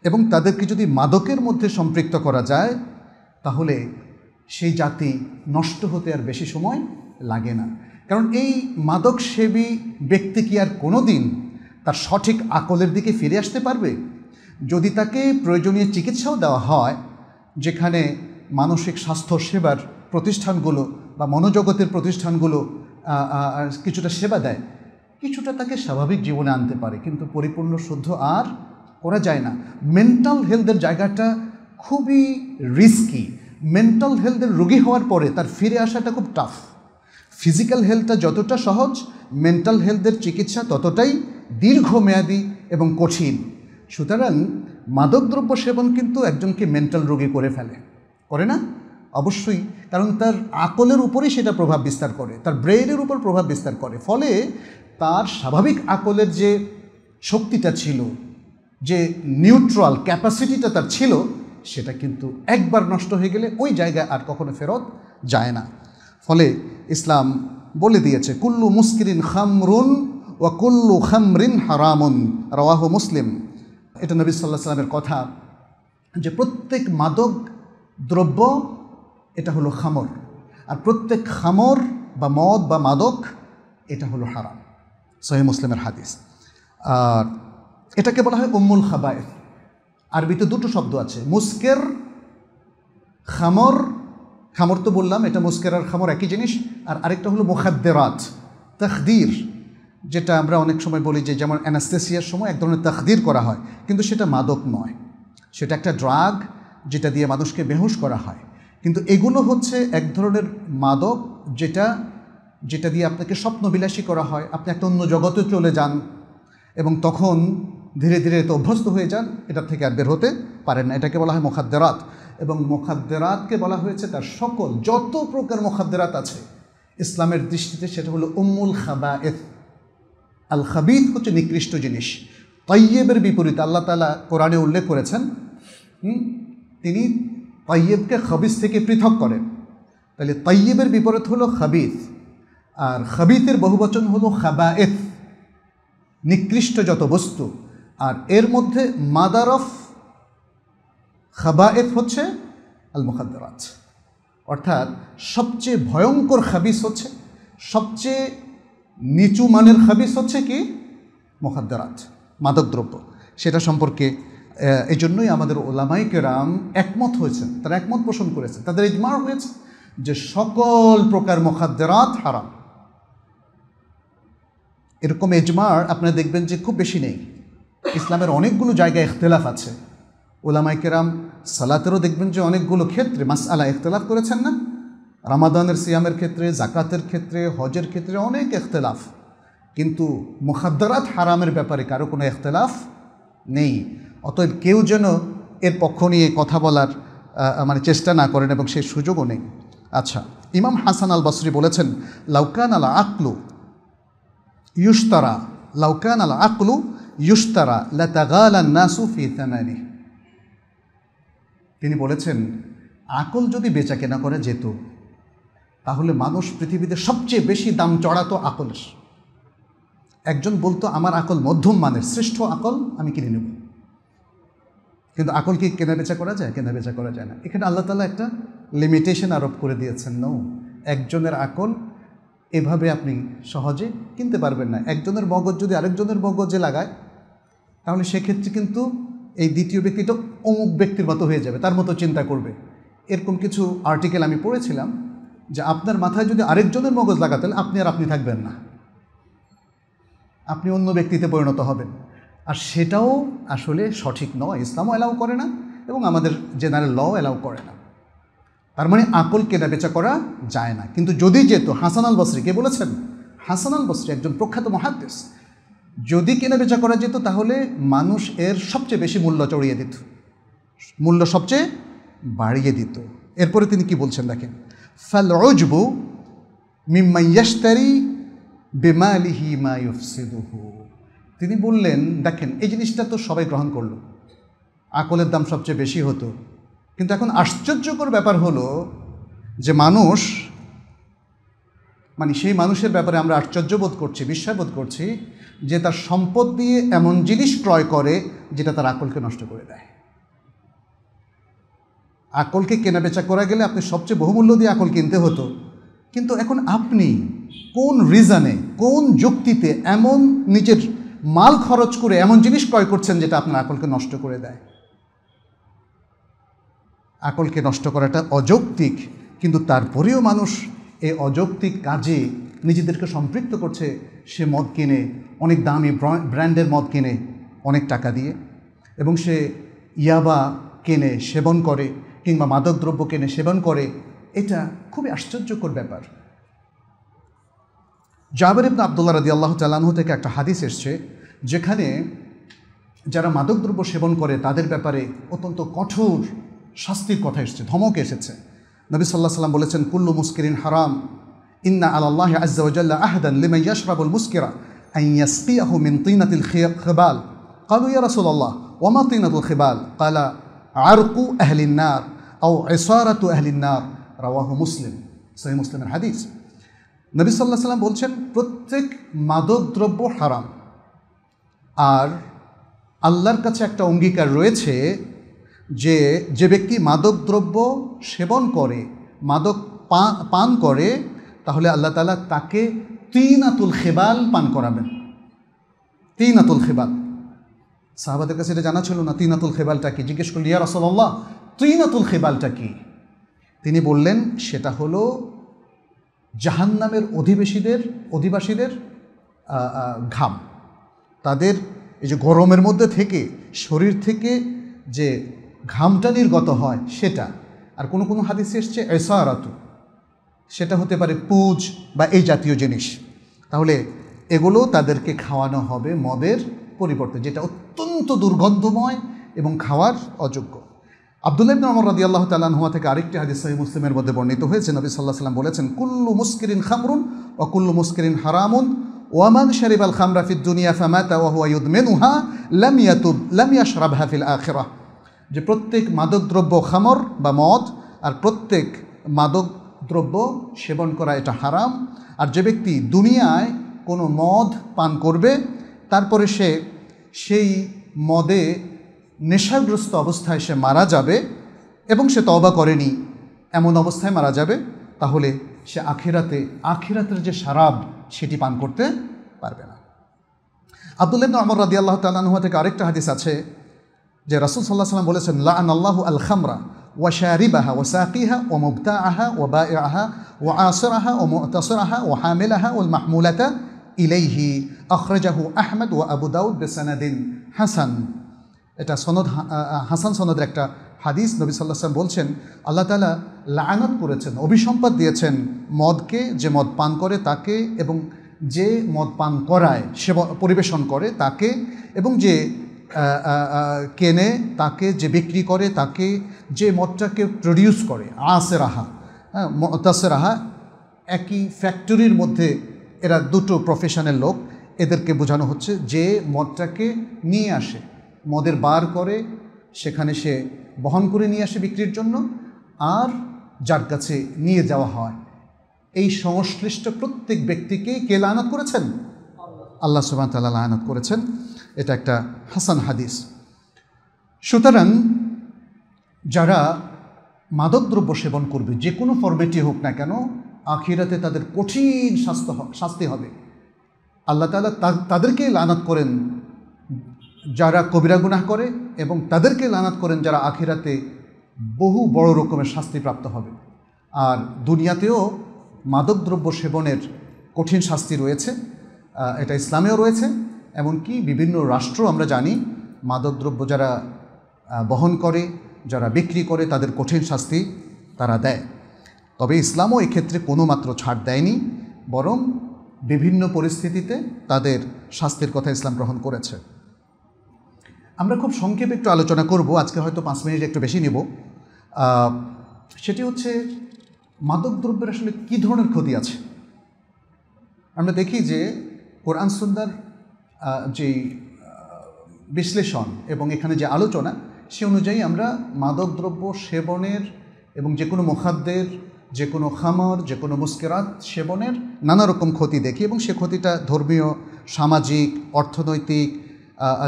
এবং তাদেরকে যদি মাদকের মধ্যে সম্পৃক্ত করা যায় তাহলে সেই জাতি নষ্ট হতে আর বেশি সময় লাগে না কারণ এই মাদকসেবী ব্যক্তি কি আর কোনো দিন তার সঠিক আকলের দিকে ফিরে আসতে পারবে যদি তাকে প্রয়োজনীয় চিকিৎসাও দেওয়া হয় যেখানে মানসিক স্বাস্থ্য সেবার প্রতিষ্ঠানগুলো বা মনোজগতের প্রতিষ্ঠানগুলো কিছুটা সেবা দেয় কিছুটা তাকে স্বাভাবিক জীবনে আনতে পারে কিন্তু পরিপূর্ণ শুদ্ধ আর করা যায় না মেন্টাল হেলথের জায়গাটা খুবই রিস্কি মেন্টাল হেলথের রোগী হওয়ার পরে তার ফিরে আসাটা খুব টাফ ফিজিক্যাল হেলথটা যতটা সহজ মেন্টাল হেলথের চিকিৎসা ততটাই দীর্ঘমেয়াদী এবং কঠিন সুতরাং মাদকদ্রব্য সেবন কিন্তু একজনকে মেন্টাল রোগী করে ফেলে করে না অবশ্যই কারণ তার আকলের উপরেই সেটা প্রভাব বিস্তার করে তার ব্রেইনের উপর প্রভাব বিস্তার করে ফলে তার স্বাভাবিক আকলের যে শক্তিটা ছিল যে নিউট্রাল ক্যাপাসিটিটা তার ছিল সেটা কিন্তু একবার নষ্ট হয়ে গেলে ওই জায়গায় আর কখনো ফেরত যায় না ফলে ইসলাম বলে দিয়েছে কুল্লু মুসকিরিন খামরুন ও কুল্লু খামরিন হারামুন রওয়াহ মুসলিম এটা নবী সাল্লাহ সাল্লামের কথা যে প্রত্যেক মাদক দ্রব্য এটা হলো খামর আর প্রত্যেক খামর বা মদ বা মাদক এটা হলো হারাম সহি মুসলিমের হাদিস আর এটাকে বলা হয় উম্মুল খাবায় আরবিতে দুটো শব্দ আছে মুস্কের খামর খামর তো বললাম এটা মুস্কের আর খামর একই জিনিস আর আরেকটা হলো মুখাদ্দেরাত তখদির যেটা আমরা অনেক সময় বলি যে যেমন অ্যানাস্থেসিয়ার সময় এক ধরনের তাকদির করা হয় কিন্তু সেটা মাদক নয় সেটা একটা ড্রাগ যেটা দিয়ে মানুষকে বেহুশ করা হয় কিন্তু এগুলো হচ্ছে এক ধরনের মাদক যেটা যেটা দিয়ে আপনাকে স্বপ্নবিলাসী করা হয় আপনি একটা অন্য জগতে চলে যান এবং তখন ধীরে ধীরে এতে অভ্যস্ত হয়ে যান এটা থেকে আর বের হতে পারেন না এটাকে বলা হয় মোখাদ্দেরাত এবং মোখাদ্দেরাতকে বলা হয়েছে তার সকল যত প্রকার মোখাদ্দেরাত আছে ইসলামের দৃষ্টিতে সেটা হলো উম্মুল খাবা এফ আল খাবিদ হচ্ছে নিকৃষ্ট জিনিস তৈয়েবের বিপরীত আল্লাহ তালা কোরআনে উল্লেখ করেছেন তিনি তৈয়েবকে খাবিজ থেকে পৃথক করেন তাহলে তৈয়েবের বিপরীত হলো খাবিদ আর খাবিতের বহুবচন হলো খাবায়েত নিকৃষ্ট যত বস্তু আর এর মধ্যে মাদার অফ খাবায়েত হচ্ছে আল মুখাদ্দারাত অর্থাৎ সবচেয়ে ভয়ঙ্কর খাবিস হচ্ছে সবচেয়ে নিচু মানের খাবিস হচ্ছে কি মহাদ্দারাত মাদকদ্রব্য সেটা সম্পর্কে এই জন্যই আমাদের ওলামাই কেরাম একমত হয়েছেন তারা একমত পোষণ করেছে তাদের ইজমার হয়েছে যে সকল প্রকার মোখাদ্দারাত হারাম এরকম এজমার আপনারা দেখবেন যে খুব বেশি নেই ইসলামের অনেকগুলো জায়গায় ইখতলাফ আছে ওলামাইকেরাম সালাতেরও দেখবেন যে অনেকগুলো ক্ষেত্রে মাস আলা ইখতলাফ করেছেন না রামাদানের সিয়ামের ক্ষেত্রে জাকাতের ক্ষেত্রে হজের ক্ষেত্রে অনেক এখতলাফ কিন্তু মুখাদ্দারাত হারামের ব্যাপারে কারো কোনো এখতলাফ নেই অতএব কেউ যেন এর পক্ষ নিয়ে কথা বলার মানে চেষ্টা না করেন এবং সেই সুযোগও নেই আচ্ছা ইমাম হাসান আল বাসরি বলেছেন লাউকান আলা আকলু ইউস্তারা লাউকান আলা আকলু ইউস্তারা লতাগালান তিনি বলেছেন আকল যদি বেচা কেনা করে যেত তাহলে মানুষ পৃথিবীতে সবচেয়ে বেশি দাম চড়াতো আকলের একজন বলতো আমার আকল মধ্যম মানের শ্রেষ্ঠ আকল আমি কিনে নেব কিন্তু আকল কি কেনাবেচা করা যায় কেনাবেচা করা যায় না এখানে আল্লাহ তালা একটা লিমিটেশন আরোপ করে দিয়েছেন নৌ একজনের আকল এভাবে আপনি সহজে কিনতে পারবেন না একজনের মগজ যদি আরেকজনের মগজে লাগায় তাহলে সেক্ষেত্রে কিন্তু এই দ্বিতীয় ব্যক্তিটা অমুক ব্যক্তির মতো হয়ে যাবে তার মতো চিন্তা করবে এরকম কিছু আর্টিকেল আমি পড়েছিলাম যে আপনার মাথায় যদি আরেকজনের মগজ লাগাতেন আপনি আর আপনি থাকবেন না আপনি অন্য ব্যক্তিতে পরিণত হবেন আর সেটাও আসলে সঠিক নয় ইসলামও অ্যালাউ করে না এবং আমাদের জেনারেল ল অ্যালাউ করে না তার মানে আকল কেনাবেচা করা যায় না কিন্তু যদি যেত হাসান আল বসরি কে বলেছেন হাসান আল বসরি একজন প্রখ্যাত মহাদ্দেশ যদি কেনাবেচা করা যেত তাহলে মানুষ এর সবচেয়ে বেশি মূল্য চড়িয়ে দিত মূল্য সবচেয়ে বাড়িয়ে দিত এরপরে তিনি কি বলছেন দেখেন ফালউজবু মিম্মা বেমালিহি মা ইউফসিদুহু তিনি বললেন দেখেন এই জিনিসটা তো সবাই গ্রহণ করলো আকলের দাম সবচেয়ে বেশি হতো কিন্তু এখন আশ্চর্যকর ব্যাপার হলো যে মানুষ মানে সেই মানুষের ব্যাপারে আমরা আশ্চর্য বোধ করছি বিস্ময়বোধ করছি যে তার সম্পদ দিয়ে এমন জিনিস ক্রয় করে যেটা তার আকলকে নষ্ট করে দেয় আকলকে কেনাবেচা করা গেলে আপনি সবচেয়ে বহুমূল্য দিয়ে আকল কিনতে হতো কিন্তু এখন আপনি কোন রিজনে কোন যুক্তিতে এমন নিজের মাল খরচ করে এমন জিনিস ক্রয় করছেন যেটা আপনার আকলকে নষ্ট করে দেয় আকলকে নষ্ট করাটা অযৌক্তিক কিন্তু তারপরেও মানুষ এই অযৌক্তিক কাজে নিজেদেরকে সম্পৃক্ত করছে সে মদ কিনে অনেক দামি ব্র্যান্ডের মদ কিনে অনেক টাকা দিয়ে এবং সে ইয়াবা কেনে সেবন করে কিংবা মাদকদ্রব্য কেনে সেবন করে এটা খুবই আশ্চর্যকর ব্যাপার জাবের ইবনা আবদুল্লাহ রাজি আল্লাহ তালানহ থেকে একটা হাদিস এসছে যেখানে যারা মাদকদ্রব্য সেবন করে তাদের ব্যাপারে অত্যন্ত কঠোর শাস্তির কথা এসছে ধমক এসেছে নবী সাল্লাহ সাল্লাম বলেছেন কুল্লু মুস্কিরিন হারাম ইন্না আল্লাহ আজ্জাউজাল্লা আহদান লিমা ইয়াশরাবুল মুস্কিরা আইয়াসকিয়াহু মিন তিনাতিল খিবাল قالوا يا رسول الله وما طينة الخبال قال عرق রাওয়াহু মুসলিম সহি মুসলিমের হাদিস নবী সাল্লাহ সাল্লাম বলছেন প্রত্যেক মাদকদ্রব্য হারাম আর আল্লাহর কাছে একটা অঙ্গীকার রয়েছে যে যে ব্যক্তি মাদকদ্রব্য সেবন করে মাদক পান করে তাহলে আল্লাহ তালা তাকে তিন আতুল খেবাল পান করাবেন তিন আতুল খেবাল সাহাবাদের কাছে এটা জানা ছিল না তিন আতুল খেবালটা কি জিজ্ঞেস করলি ইয়া রসল্লাহ তিনাতুল খেবালটা কি তিনি বললেন সেটা হলো জাহান্নামের অধিবেশীদের অধিবাসীদের ঘাম তাদের এই যে গরমের মধ্যে থেকে শরীর থেকে যে ঘামটা নির্গত হয় সেটা আর কোনো কোনো হাদিসে এসছে এসারাতু সেটা হতে পারে পুজ বা এই জাতীয় জিনিস তাহলে এগুলো তাদেরকে খাওয়ানো হবে মদের পরিবর্তে যেটা অত্যন্ত দুর্গন্ধময় এবং খাওয়ার অযোগ্য আবদুল্লাহ ইবনে ওমর রাদিয়াল্লাহ তাআলা থেকে আরেকটি হাদিস সহিহ মুসলিমের মধ্যে বর্ণিত হয়েছে নবী সাল্লাহ সাল্লাম বলেছেন কুল্লু মুসকিরিন খামরুন ও কুল্লু মুসকিরিন হারামুন ওয়ামান শরিব আল খামরা ফিদ দুনিয়া ফামাতা ওয়া হুয়া ইউদমিনুহা লাম ইয়াতুব লাম ইয়াশরাবহা ফিল আখিরাহ যে প্রত্যেক মাদকদ্রব্য খামর বা মদ আর প্রত্যেক মাদক দ্রব্য সেবন করা এটা হারাম আর যে ব্যক্তি দুনিয়ায় কোনো মদ পান করবে তারপরে সে সেই মদে নেশাগ্রস্ত অবস্থায় সে মারা যাবে এবং সে তবা করেনি এমন অবস্থায় মারা যাবে তাহলে সে আখেরাতে আখেরাতের যে সারাব সেটি পান করতে পারবে না আবদুল্লাহ আমর রাদি আল্লাহ তালুয়া থেকে আরেকটা হাদিস আছে যে রাসুল সাল্লাহ সাল্লাম বলেছেন লা আল্লাহ আল খামরা ওয়া শারিবাহা ওয়া সাকিহা ও মুবতা আহা ও বা আহা ও আসর আহা ও মোতাসর আহা ও হামেল আহা উল মাহমুলাতা ইলাইহি আখরাজাহু আহমেদ ও আবু হাসান এটা সনদ হাসান সনদের একটা হাদিস নবী সাল্লাহ সাল্লাম বলছেন আল্লাহ তালা লায়নত করেছেন অভিসম্পাদ দিয়েছেন মদকে যে মদ পান করে তাকে এবং যে মদ পান করায় সে পরিবেশন করে তাকে এবং যে কেনে তাকে যে বিক্রি করে তাকে যে মদটাকে প্রডিউস করে আসে রাহা হ্যাঁ তাসে রাহা একই ফ্যাক্টরির মধ্যে এরা দুটো প্রফেশনের লোক এদেরকে বোঝানো হচ্ছে যে মদটাকে নিয়ে আসে মদের বার করে সেখানে সে বহন করে নিয়ে আসে বিক্রির জন্য আর যার কাছে নিয়ে যাওয়া হয় এই সংশ্লিষ্ট প্রত্যেক ব্যক্তিকেই কে লায়নাত করেছেন আল্লাহ সুবাহ তাল্লাহ লায়নাত করেছেন এটা একটা হাসান হাদিস সুতরাং যারা মাদকদ্রব্য সেবন করবে যে কোনো ফর্মেটি হোক না কেন আখিরাতে তাদের কঠিন শাস্তি হবে আল্লাহ তালা তাদেরকেই লানাত করেন যারা কবিরা গুনাহ করে এবং তাদেরকে লানাত করেন যারা আখিরাতে বহু বড় রকমের শাস্তি প্রাপ্ত হবে আর দুনিয়াতেও মাদকদ্রব্য সেবনের কঠিন শাস্তি রয়েছে এটা ইসলামেও রয়েছে এমনকি বিভিন্ন রাষ্ট্র আমরা জানি মাদকদ্রব্য যারা বহন করে যারা বিক্রি করে তাদের কঠিন শাস্তি তারা দেয় তবে ইসলামও এক্ষেত্রে কোনো মাত্র ছাড় দেয়নি বরং বিভিন্ন পরিস্থিতিতে তাদের শাস্তির কথা ইসলাম গ্রহণ করেছে আমরা খুব সংক্ষেপে একটু আলোচনা করব আজকে হয়তো পাঁচ মিনিট একটু বেশি নেব সেটি হচ্ছে মাদকদ্রব্যের আসলে কী ধরনের ক্ষতি আছে আমরা দেখি যে কোরআন সুন্দার যে বিশ্লেষণ এবং এখানে যে আলোচনা সে অনুযায়ী আমরা মাদকদ্রব্য সেবনের এবং যে কোনো মুখাদ্যের যে কোনো খামর যে কোনো মুস্কেরাত সেবনের নানা রকম ক্ষতি দেখি এবং সে ক্ষতিটা ধর্মীয় সামাজিক অর্থনৈতিক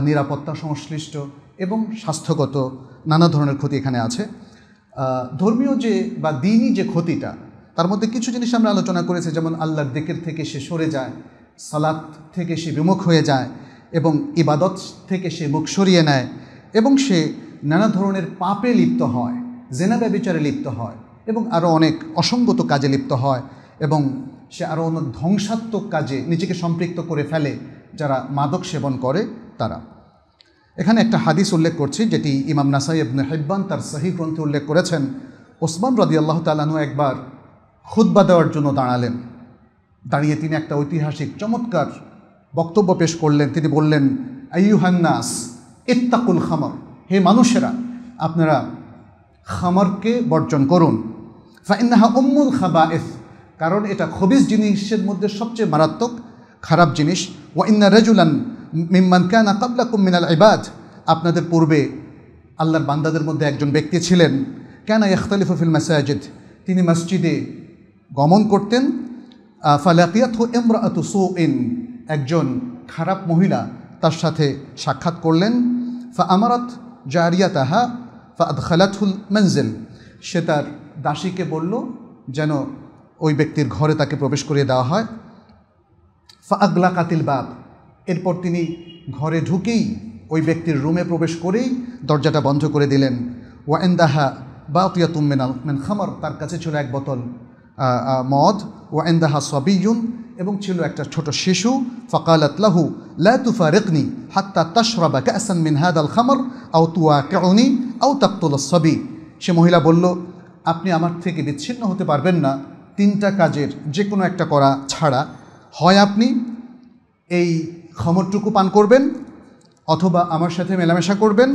নিরাপত্তা সংশ্লিষ্ট এবং স্বাস্থ্যগত নানা ধরনের ক্ষতি এখানে আছে ধর্মীয় যে বা দিনই যে ক্ষতিটা তার মধ্যে কিছু জিনিস আমরা আলোচনা করেছি যেমন আল্লাহর দিকের থেকে সে সরে যায় সালাত থেকে সে বিমুখ হয়ে যায় এবং ইবাদত থেকে সে মুখ সরিয়ে নেয় এবং সে নানা ধরনের পাপে লিপ্ত হয় জেনা ব্যবিচারে লিপ্ত হয় এবং আরও অনেক অসঙ্গত কাজে লিপ্ত হয় এবং সে আরও অন্য ধ্বংসাত্মক কাজে নিজেকে সম্পৃক্ত করে ফেলে যারা মাদক সেবন করে তারা এখানে একটা হাদিস উল্লেখ করছি যেটি ইমাম নাসাই ইবনে হেব্বান তার সাহি গ্রন্থে উল্লেখ করেছেন ওসমান রদি আল্লাহ তালানু একবার খুদ্া দেওয়ার জন্য দাঁড়ালেন দাঁড়িয়ে তিনি একটা ঐতিহাসিক চমৎকার বক্তব্য পেশ করলেন তিনি বললেন হান্নাস ইত্তাকুল খামর হে মানুষেরা আপনারা খামরকে বর্জন করুন ফাইনাহা উম্মুল খাবা এফ কারণ এটা খবিজ জিনিসের মধ্যে সবচেয়ে মারাত্মক খারাপ জিনিস ওয়া ইন্না রেজুলান মিম্মান কানা কাবলা মিনাল ইবাদ আপনাদের পূর্বে আল্লাহর বান্দাদের মধ্যে একজন ব্যক্তি ছিলেন কেনা ইখতালিফ ফিল মাসাজিদ তিনি মসজিদে গমন করতেন ফালাকিয়াত ইমরাত সো ইন একজন খারাপ মহিলা তার সাথে সাক্ষাৎ করলেন ফা আমারাত জারিয়া তাহা ফা খালাতুল মঞ্জিল সে তার দাসীকে বলল যেন ওই ব্যক্তির ঘরে তাকে প্রবেশ করিয়ে দেওয়া হয় ফা আগলা কাতিল বাপ এরপর তিনি ঘরে ঢুকেই ওই ব্যক্তির রুমে প্রবেশ করেই দরজাটা বন্ধ করে দিলেন ওয়াইন্দাহা বা তুয়া তুম্মেন মেন খামার তার কাছে ছিল এক বোতল মদ ওয়াইন্দাহা সবিউন এবং ছিল একটা ছোট শিশু ফকালাত লাহু লাতুফা রেকনি হাত্তা তাসরাবা ক্যাসান হাদ আল খামর আও তুয়া কেউনি আও তাক্তুল সবি সে মহিলা বলল আপনি আমার থেকে বিচ্ছিন্ন হতে পারবেন না তিনটা কাজের যে কোনো একটা করা ছাড়া হয় আপনি এই খমরটুকু পান করবেন অথবা আমার সাথে মেলামেশা করবেন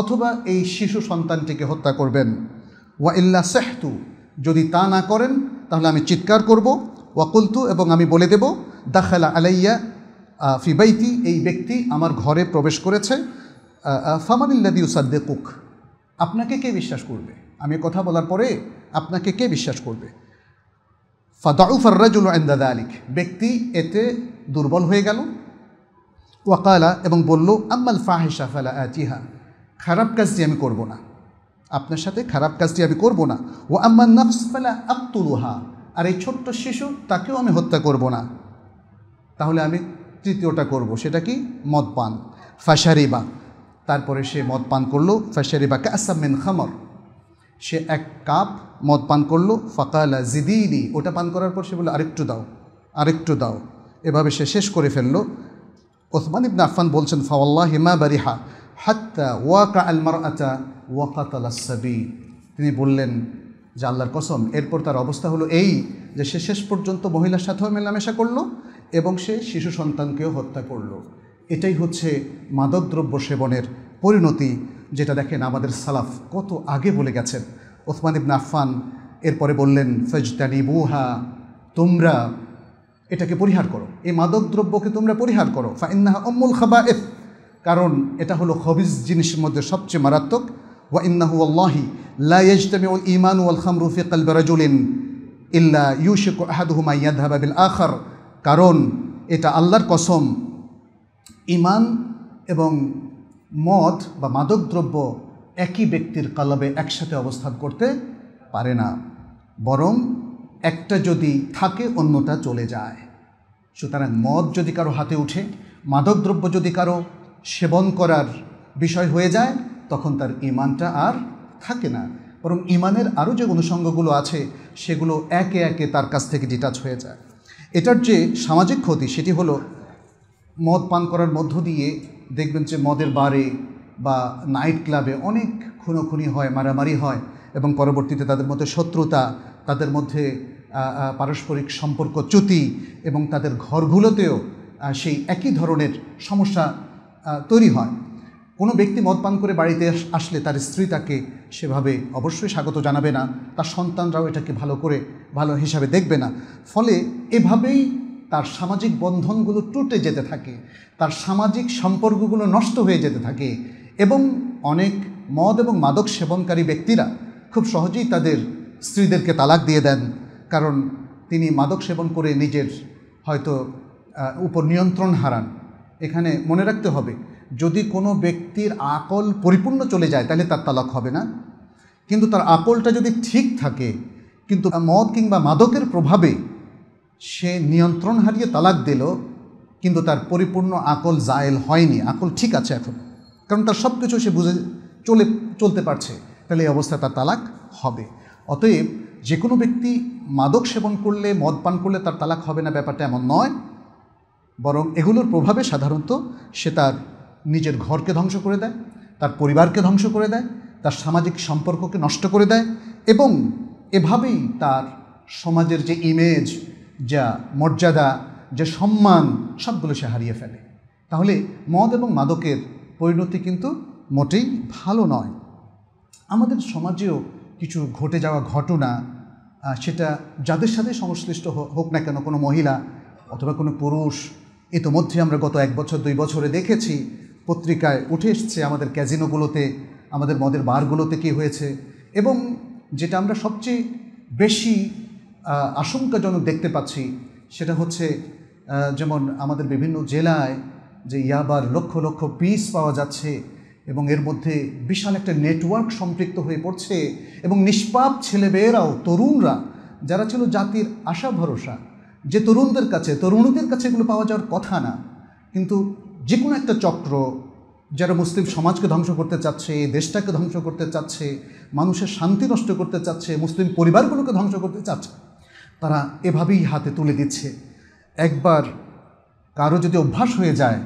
অথবা এই শিশু সন্তানটিকে হত্যা করবেন ওয়া ইল্লা সেহতু যদি তা না করেন তাহলে আমি চিৎকার করব ওয়াকুলতু এবং আমি বলে দেব দাখালা আলাইয়া ফিবাইতি এই ব্যক্তি আমার ঘরে প্রবেশ করেছে ফামানিল্লাদি উসাদ্দে কুক আপনাকে কে বিশ্বাস করবে আমি কথা বলার পরে আপনাকে কে বিশ্বাস করবে ফাদাউ রাজুল আন্দাদা আলিক ব্যক্তি এতে দুর্বল হয়ে গেল ওয়াকালা এবং বলল আম্মাল ফাহিসা ফালা আতিহা খারাপ কাজটি আমি করব না আপনার সাথে খারাপ কাজটি আমি করব না ও আম্মা নফস ফালা আক্তুলুহা আর এই ছোট্ট শিশু তাকেও আমি হত্যা করব না তাহলে আমি তৃতীয়টা করব সেটা কি মদপান ফাশারিবা তারপরে সে মদ পান করলো ফাশারিবা কাসামিন খামর সে এক কাপ মদ পান করলো ফাকালা জিদিনি ওটা পান করার পর সে বললো আরেকটু দাও আরেকটু দাও এভাবে সে শেষ করে ফেললো ওসমান ইবনা আফান বলছেন ফাওয়াল্লাহ হিমা বারিহা হাত্তা ওয়াকা আলমার আতা ওয়াকাতালাসাবি তিনি বললেন যে আল্লাহর কসম এরপর তার অবস্থা হলো এই যে সে শেষ পর্যন্ত মহিলার সাথেও মেলামেশা করলো এবং সে শিশু সন্তানকেও হত্যা করলো এটাই হচ্ছে মাদকদ্রব্য সেবনের পরিণতি যেটা দেখেন আমাদের সালাফ কত আগে বলে গেছেন ওসমান ইবনা আফান এরপরে বললেন ফজতানি বুহা তোমরা এটাকে পরিহার করো এই মাদক দ্রব্যকে তোমরা পরিহার করো ফাইন্নাহা অম্মুল খাবা এফ কারণ এটা হলো খবিজ জিনিসের মধ্যে সবচেয়ে মারাত্মক ওয়া ইন্নাহু আল্লাহি লাইজতামি উল ইমান ওয়াল খামরু ফি কালবি রাজুলিন ইল্লা ইউশিক আহাদুহুমা ইয়াদহাবা বিল আখার কারণ এটা আল্লাহর কসম ইমান এবং মদ বা মাদক দ্রব্য একই ব্যক্তির কালবে একসাথে অবস্থান করতে পারে না বরং একটা যদি থাকে অন্যটা চলে যায় সুতরাং মদ যদি কারো হাতে উঠে মাদকদ্রব্য যদি কারো সেবন করার বিষয় হয়ে যায় তখন তার ইমানটা আর থাকে না বরং ইমানের আরও যে অনুষঙ্গগুলো আছে সেগুলো একে একে তার কাছ থেকে ডিটাচ হয়ে যায় এটার যে সামাজিক ক্ষতি সেটি হলো মদ পান করার মধ্য দিয়ে দেখবেন যে মদের বারে বা নাইট ক্লাবে অনেক খুনোখুনি হয় মারামারি হয় এবং পরবর্তীতে তাদের মধ্যে শত্রুতা তাদের মধ্যে পারস্পরিক সম্পর্ক চ্যুতি এবং তাদের ঘরগুলোতেও সেই একই ধরনের সমস্যা তৈরি হয় কোনো ব্যক্তি মদপান করে বাড়িতে আসলে তার স্ত্রী তাকে সেভাবে অবশ্যই স্বাগত জানাবে না তার সন্তানরাও এটাকে ভালো করে ভালো হিসাবে দেখবে না ফলে এভাবেই তার সামাজিক বন্ধনগুলো টুটে যেতে থাকে তার সামাজিক সম্পর্কগুলো নষ্ট হয়ে যেতে থাকে এবং অনেক মদ এবং মাদক সেবনকারী ব্যক্তিরা খুব সহজেই তাদের স্ত্রীদেরকে তালাক দিয়ে দেন কারণ তিনি মাদক সেবন করে নিজের হয়তো উপর নিয়ন্ত্রণ হারান এখানে মনে রাখতে হবে যদি কোনো ব্যক্তির আকল পরিপূর্ণ চলে যায় তাহলে তার তালাক হবে না কিন্তু তার আকলটা যদি ঠিক থাকে কিন্তু মদ কিংবা মাদকের প্রভাবে সে নিয়ন্ত্রণ হারিয়ে তালাক দিল কিন্তু তার পরিপূর্ণ আকল জায়েল হয়নি আকল ঠিক আছে এখন কারণ তার সব কিছু সে বুঝে চলে চলতে পারছে তাহলে এই অবস্থায় তার তালাক হবে অতএব যে কোনো ব্যক্তি মাদক সেবন করলে মদ পান করলে তার তালাক হবে না ব্যাপারটা এমন নয় বরং এগুলোর প্রভাবে সাধারণত সে তার নিজের ঘরকে ধ্বংস করে দেয় তার পরিবারকে ধ্বংস করে দেয় তার সামাজিক সম্পর্ককে নষ্ট করে দেয় এবং এভাবেই তার সমাজের যে ইমেজ যা মর্যাদা যে সম্মান সবগুলো সে হারিয়ে ফেলে তাহলে মদ এবং মাদকের পরিণতি কিন্তু মোটেই ভালো নয় আমাদের সমাজেও কিছু ঘটে যাওয়া ঘটনা সেটা যাদের সাথে সংশ্লিষ্ট হোক না কেন কোনো মহিলা অথবা কোনো পুরুষ ইতোমধ্যে আমরা গত এক বছর দুই বছরে দেখেছি পত্রিকায় উঠে এসছে আমাদের ক্যাজিনোগুলোতে আমাদের মদের বারগুলোতে কী হয়েছে এবং যেটা আমরা সবচেয়ে বেশি আশঙ্কাজনক দেখতে পাচ্ছি সেটা হচ্ছে যেমন আমাদের বিভিন্ন জেলায় যে ইয়াবার লক্ষ লক্ষ পিস পাওয়া যাচ্ছে এবং এর মধ্যে বিশাল একটা নেটওয়ার্ক সম্পৃক্ত হয়ে পড়ছে এবং নিষ্পাপ ছেলেমেয়েরাও তরুণরা যারা ছিল জাতির আশা ভরসা যে তরুণদের কাছে তরুণীদের কাছে এগুলো পাওয়া যাওয়ার কথা না কিন্তু যে কোনো একটা চক্র যারা মুসলিম সমাজকে ধ্বংস করতে চাচ্ছে দেশটাকে ধ্বংস করতে চাচ্ছে মানুষের শান্তি নষ্ট করতে চাচ্ছে মুসলিম পরিবারগুলোকে ধ্বংস করতে চাচ্ছে তারা এভাবেই হাতে তুলে দিচ্ছে একবার কারো যদি অভ্যাস হয়ে যায়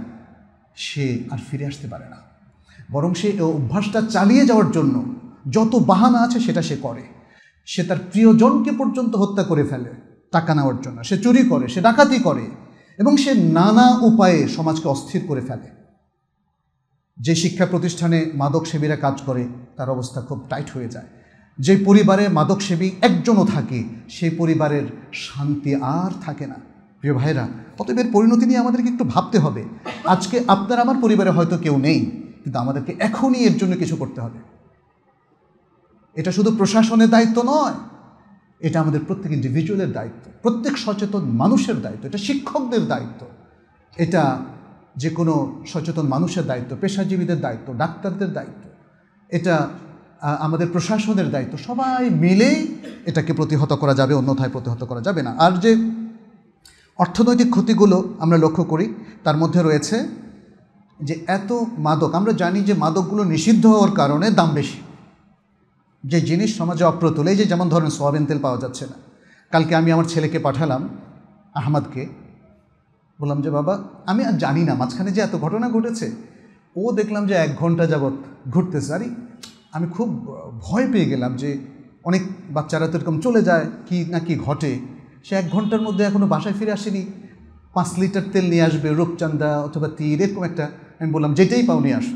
সে আর ফিরে আসতে পারে না বরং সে অভ্যাসটা চালিয়ে যাওয়ার জন্য যত বাহানা আছে সেটা সে করে সে তার প্রিয়জনকে পর্যন্ত হত্যা করে ফেলে টাকা নেওয়ার জন্য সে চুরি করে সে ডাকাতি করে এবং সে নানা উপায়ে সমাজকে অস্থির করে ফেলে যে শিক্ষা প্রতিষ্ঠানে মাদকসেবীরা কাজ করে তার অবস্থা খুব টাইট হয়ে যায় যে পরিবারে মাদকসেবী একজনও থাকে সেই পরিবারের শান্তি আর থাকে না প্রিয় ভাইরা অতএব এর পরিণতি নিয়ে আমাদেরকে একটু ভাবতে হবে আজকে আপনার আমার পরিবারে হয়তো কেউ নেই কিন্তু আমাদেরকে এখনই এর জন্য কিছু করতে হবে এটা শুধু প্রশাসনের দায়িত্ব নয় এটা আমাদের প্রত্যেক ইন্ডিভিজুয়ালের দায়িত্ব প্রত্যেক সচেতন মানুষের দায়িত্ব এটা শিক্ষকদের দায়িত্ব এটা যে কোনো সচেতন মানুষের দায়িত্ব পেশাজীবীদের দায়িত্ব ডাক্তারদের দায়িত্ব এটা আমাদের প্রশাসনের দায়িত্ব সবাই মিলেই এটাকে প্রতিহত করা যাবে অন্যথায় প্রতিহত করা যাবে না আর যে অর্থনৈতিক ক্ষতিগুলো আমরা লক্ষ্য করি তার মধ্যে রয়েছে যে এত মাদক আমরা জানি যে মাদকগুলো নিষিদ্ধ হওয়ার কারণে দাম বেশি যে জিনিস সমাজে অপ্রতুল এই যে যেমন ধরেন সোয়াবিন তেল পাওয়া যাচ্ছে না কালকে আমি আমার ছেলেকে পাঠালাম আহমদকে বললাম যে বাবা আমি আর জানি না মাঝখানে যে এত ঘটনা ঘটেছে ও দেখলাম যে এক ঘন্টা যাবৎ ঘুরতেছে আরে আমি খুব ভয় পেয়ে গেলাম যে অনেক বাচ্চারা তো এরকম চলে যায় কি না কি ঘটে সে এক ঘন্টার মধ্যে এখনও বাসায় ফিরে আসেনি পাঁচ লিটার তেল নিয়ে আসবে রূপচান্দা অথবা তীর এরকম একটা আমি বললাম যেটাই নিয়ে আস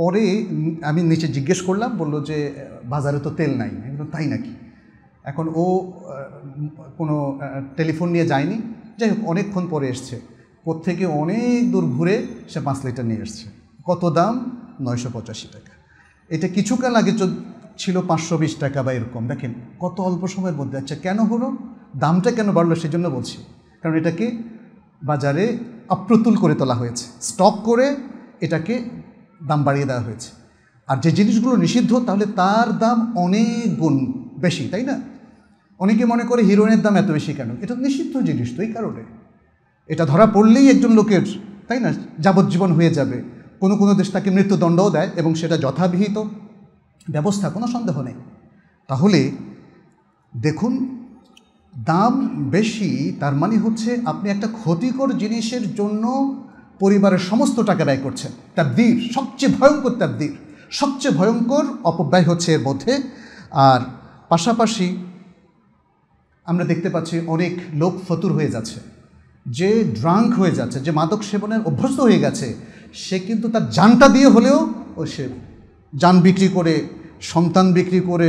পরে আমি নিচে জিজ্ঞেস করলাম বললো যে বাজারে তো তেল নাই একদম তাই নাকি এখন ও কোনো টেলিফোন নিয়ে যায়নি যাই হোক অনেকক্ষণ পরে এসছে থেকে অনেক দূর ঘুরে সে পাঁচ লিটার নিয়ে এসছে কত দাম নয়শো পঁচাশি টাকা এটা কিছুকাল আগে ছিল পাঁচশো বিশ টাকা বা এরকম দেখেন কত অল্প সময়ের মধ্যে আচ্ছা কেন হলো দামটা কেন বাড়লো সেই জন্য বলছি কারণ এটাকে বাজারে আপ্রতুল করে তোলা হয়েছে স্টক করে এটাকে দাম বাড়িয়ে দেওয়া হয়েছে আর যে জিনিসগুলো নিষিদ্ধ তাহলে তার দাম অনেক গুণ বেশি তাই না অনেকে মনে করে হিরোইনের দাম এত বেশি কেন এটা নিষিদ্ধ জিনিস তো এই কারণে এটা ধরা পড়লেই একজন লোকের তাই না যাবজ্জীবন হয়ে যাবে কোনো কোনো দেশ তাকে মৃত্যুদণ্ডও দেয় এবং সেটা যথাবিহিত ব্যবস্থা কোনো সন্দেহ নেই তাহলে দেখুন দাম বেশি তার মানে হচ্ছে আপনি একটা ক্ষতিকর জিনিসের জন্য পরিবারের সমস্ত টাকা ব্যয় করছেন তাবদির সবচেয়ে ভয়ঙ্কর তাবদির সবচেয়ে ভয়ঙ্কর অপব্যয় হচ্ছে এর মধ্যে আর পাশাপাশি আমরা দেখতে পাচ্ছি অনেক লোক ফতুর হয়ে যাচ্ছে যে ড্রাঙ্ক হয়ে যাচ্ছে যে মাদক সেবনের অভ্যস্ত হয়ে গেছে সে কিন্তু তার জানটা দিয়ে হলেও ও সে যান বিক্রি করে সন্তান বিক্রি করে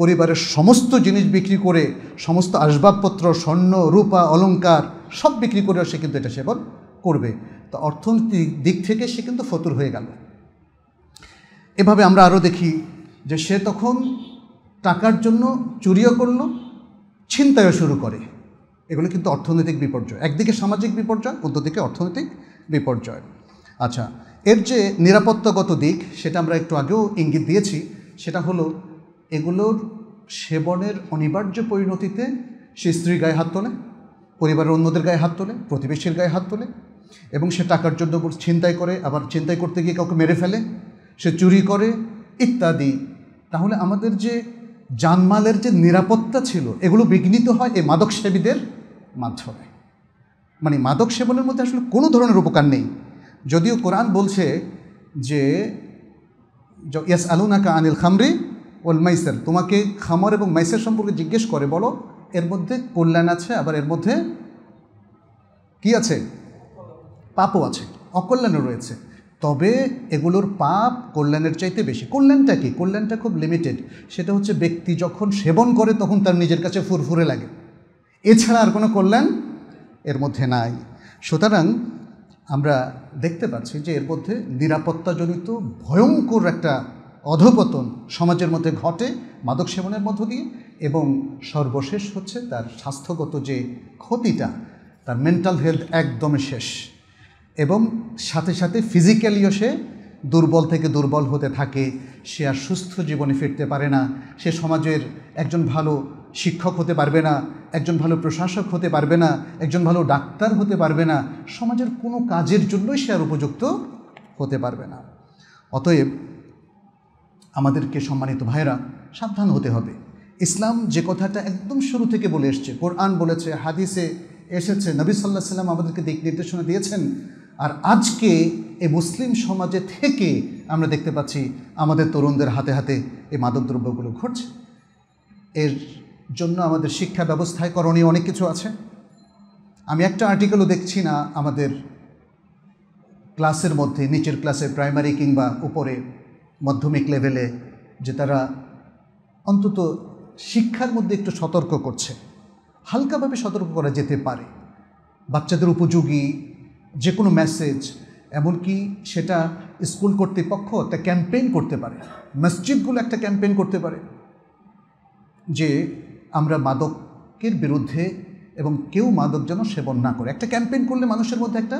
পরিবারের সমস্ত জিনিস বিক্রি করে সমস্ত আসবাবপত্র স্বর্ণ রূপা অলঙ্কার সব বিক্রি করেও সে কিন্তু এটা সেবন করবে তো অর্থনৈতিক দিক থেকে সে কিন্তু ফতুর হয়ে গেল এভাবে আমরা আরও দেখি যে সে তখন টাকার জন্য চুরিও করল ছিনতাইও শুরু করে এগুলো কিন্তু অর্থনৈতিক বিপর্যয় একদিকে সামাজিক বিপর্যয় অন্যদিকে অর্থনৈতিক বিপর্যয় আচ্ছা এর যে নিরাপত্তাগত দিক সেটা আমরা একটু আগেও ইঙ্গিত দিয়েছি সেটা হলো এগুলোর সেবনের অনিবার্য পরিণতিতে সে স্ত্রীর গায়ে হাত তোলে পরিবারের অন্যদের গায়ে হাত তোলে প্রতিবেশীর গায়ে হাত তোলে এবং সে টাকার জন্য চিন্তাই করে আবার চিন্তাই করতে গিয়ে কাউকে মেরে ফেলে সে চুরি করে ইত্যাদি তাহলে আমাদের যে জানমালের যে নিরাপত্তা ছিল এগুলো বিঘ্নিত হয় এই মাদক সেবীদের মাধ্যমে মানে মাদক সেবনের মধ্যে আসলে কোনো ধরনের উপকার নেই যদিও কোরআন বলছে যে ইয়াস আলুনাকা আনিল খামরি ওল মাইসার তোমাকে খামর এবং মাইসের সম্পর্কে জিজ্ঞেস করে বলো এর মধ্যে কল্যাণ আছে আবার এর মধ্যে কি আছে পাপও আছে অকল্যাণও রয়েছে তবে এগুলোর পাপ কল্যাণের চাইতে বেশি কল্যাণটা কি কল্যাণটা খুব লিমিটেড সেটা হচ্ছে ব্যক্তি যখন সেবন করে তখন তার নিজের কাছে ফুরফুরে লাগে এছাড়া আর কোনো কল্যাণ এর মধ্যে নাই সুতরাং আমরা দেখতে পাচ্ছি যে এর মধ্যে নিরাপত্তাজনিত ভয়ঙ্কর একটা অধপতন সমাজের মধ্যে ঘটে মাদক সেবনের মধ্য দিয়ে এবং সর্বশেষ হচ্ছে তার স্বাস্থ্যগত যে ক্ষতিটা তার মেন্টাল হেলথ একদমই শেষ এবং সাথে সাথে ফিজিক্যালিও সে দুর্বল থেকে দুর্বল হতে থাকে সে আর সুস্থ জীবনে ফিরতে পারে না সে সমাজের একজন ভালো শিক্ষক হতে পারবে না একজন ভালো প্রশাসক হতে পারবে না একজন ভালো ডাক্তার হতে পারবে না সমাজের কোনো কাজের জন্যই সে আর উপযুক্ত হতে পারবে না অতএব আমাদেরকে সম্মানিত ভাইরা সাবধান হতে হবে ইসলাম যে কথাটা একদম শুরু থেকে বলে এসছে কোরআন বলেছে হাদিসে এসেছে নবী সাল্লাহ সাল্লাম আমাদেরকে দিক নির্দেশনা দিয়েছেন আর আজকে এই মুসলিম সমাজে থেকে আমরা দেখতে পাচ্ছি আমাদের তরুণদের হাতে হাতে এই মাদকদ্রব্যগুলো ঘটছে এর জন্য আমাদের শিক্ষা ব্যবস্থায় করণীয় অনেক কিছু আছে আমি একটা আর্টিকেলও দেখছি না আমাদের ক্লাসের মধ্যে নিচের ক্লাসে প্রাইমারি কিংবা উপরে মাধ্যমিক লেভেলে যে তারা অন্তত শিক্ষার মধ্যে একটু সতর্ক করছে হালকাভাবে সতর্ক করা যেতে পারে বাচ্চাদের উপযোগী যে কোনো মেসেজ এমনকি সেটা স্কুল কর্তৃপক্ষ একটা ক্যাম্পেইন করতে পারে মসজিদগুলো একটা ক্যাম্পেইন করতে পারে যে আমরা মাদকের বিরুদ্ধে এবং কেউ মাদক যেন সেবন না করে একটা ক্যাম্পেইন করলে মানুষের মধ্যে একটা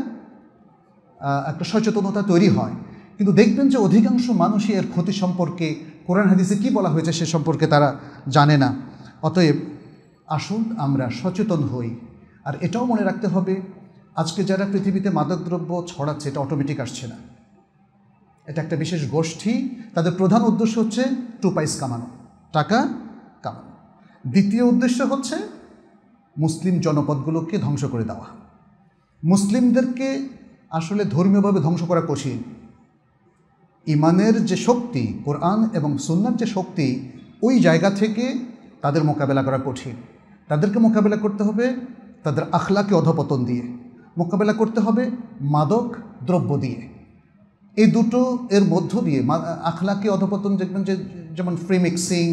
একটা সচেতনতা তৈরি হয় কিন্তু দেখবেন যে অধিকাংশ মানুষই এর ক্ষতি সম্পর্কে কোরআন হাদিসে কি বলা হয়েছে সে সম্পর্কে তারা জানে না অতএব আসুন আমরা সচেতন হই আর এটাও মনে রাখতে হবে আজকে যারা পৃথিবীতে মাদকদ্রব্য ছড়াচ্ছে এটা অটোমেটিক আসছে না এটা একটা বিশেষ গোষ্ঠী তাদের প্রধান উদ্দেশ্য হচ্ছে টু পাইস কামানো টাকা কামানো দ্বিতীয় উদ্দেশ্য হচ্ছে মুসলিম জনপদগুলোকে ধ্বংস করে দেওয়া মুসলিমদেরকে আসলে ধর্মীয়ভাবে ধ্বংস করা কঠিন ইমানের যে শক্তি কোরআন এবং সুন্নার যে শক্তি ওই জায়গা থেকে তাদের মোকাবেলা করা কঠিন তাদেরকে মোকাবেলা করতে হবে তাদের আখলাকে অধপতন দিয়ে মোকাবেলা করতে হবে মাদক দ্রব্য দিয়ে এই দুটো এর মধ্য দিয়ে আখলাকে অধপতন দেখবেন যে যেমন ফ্রি মিক্সিং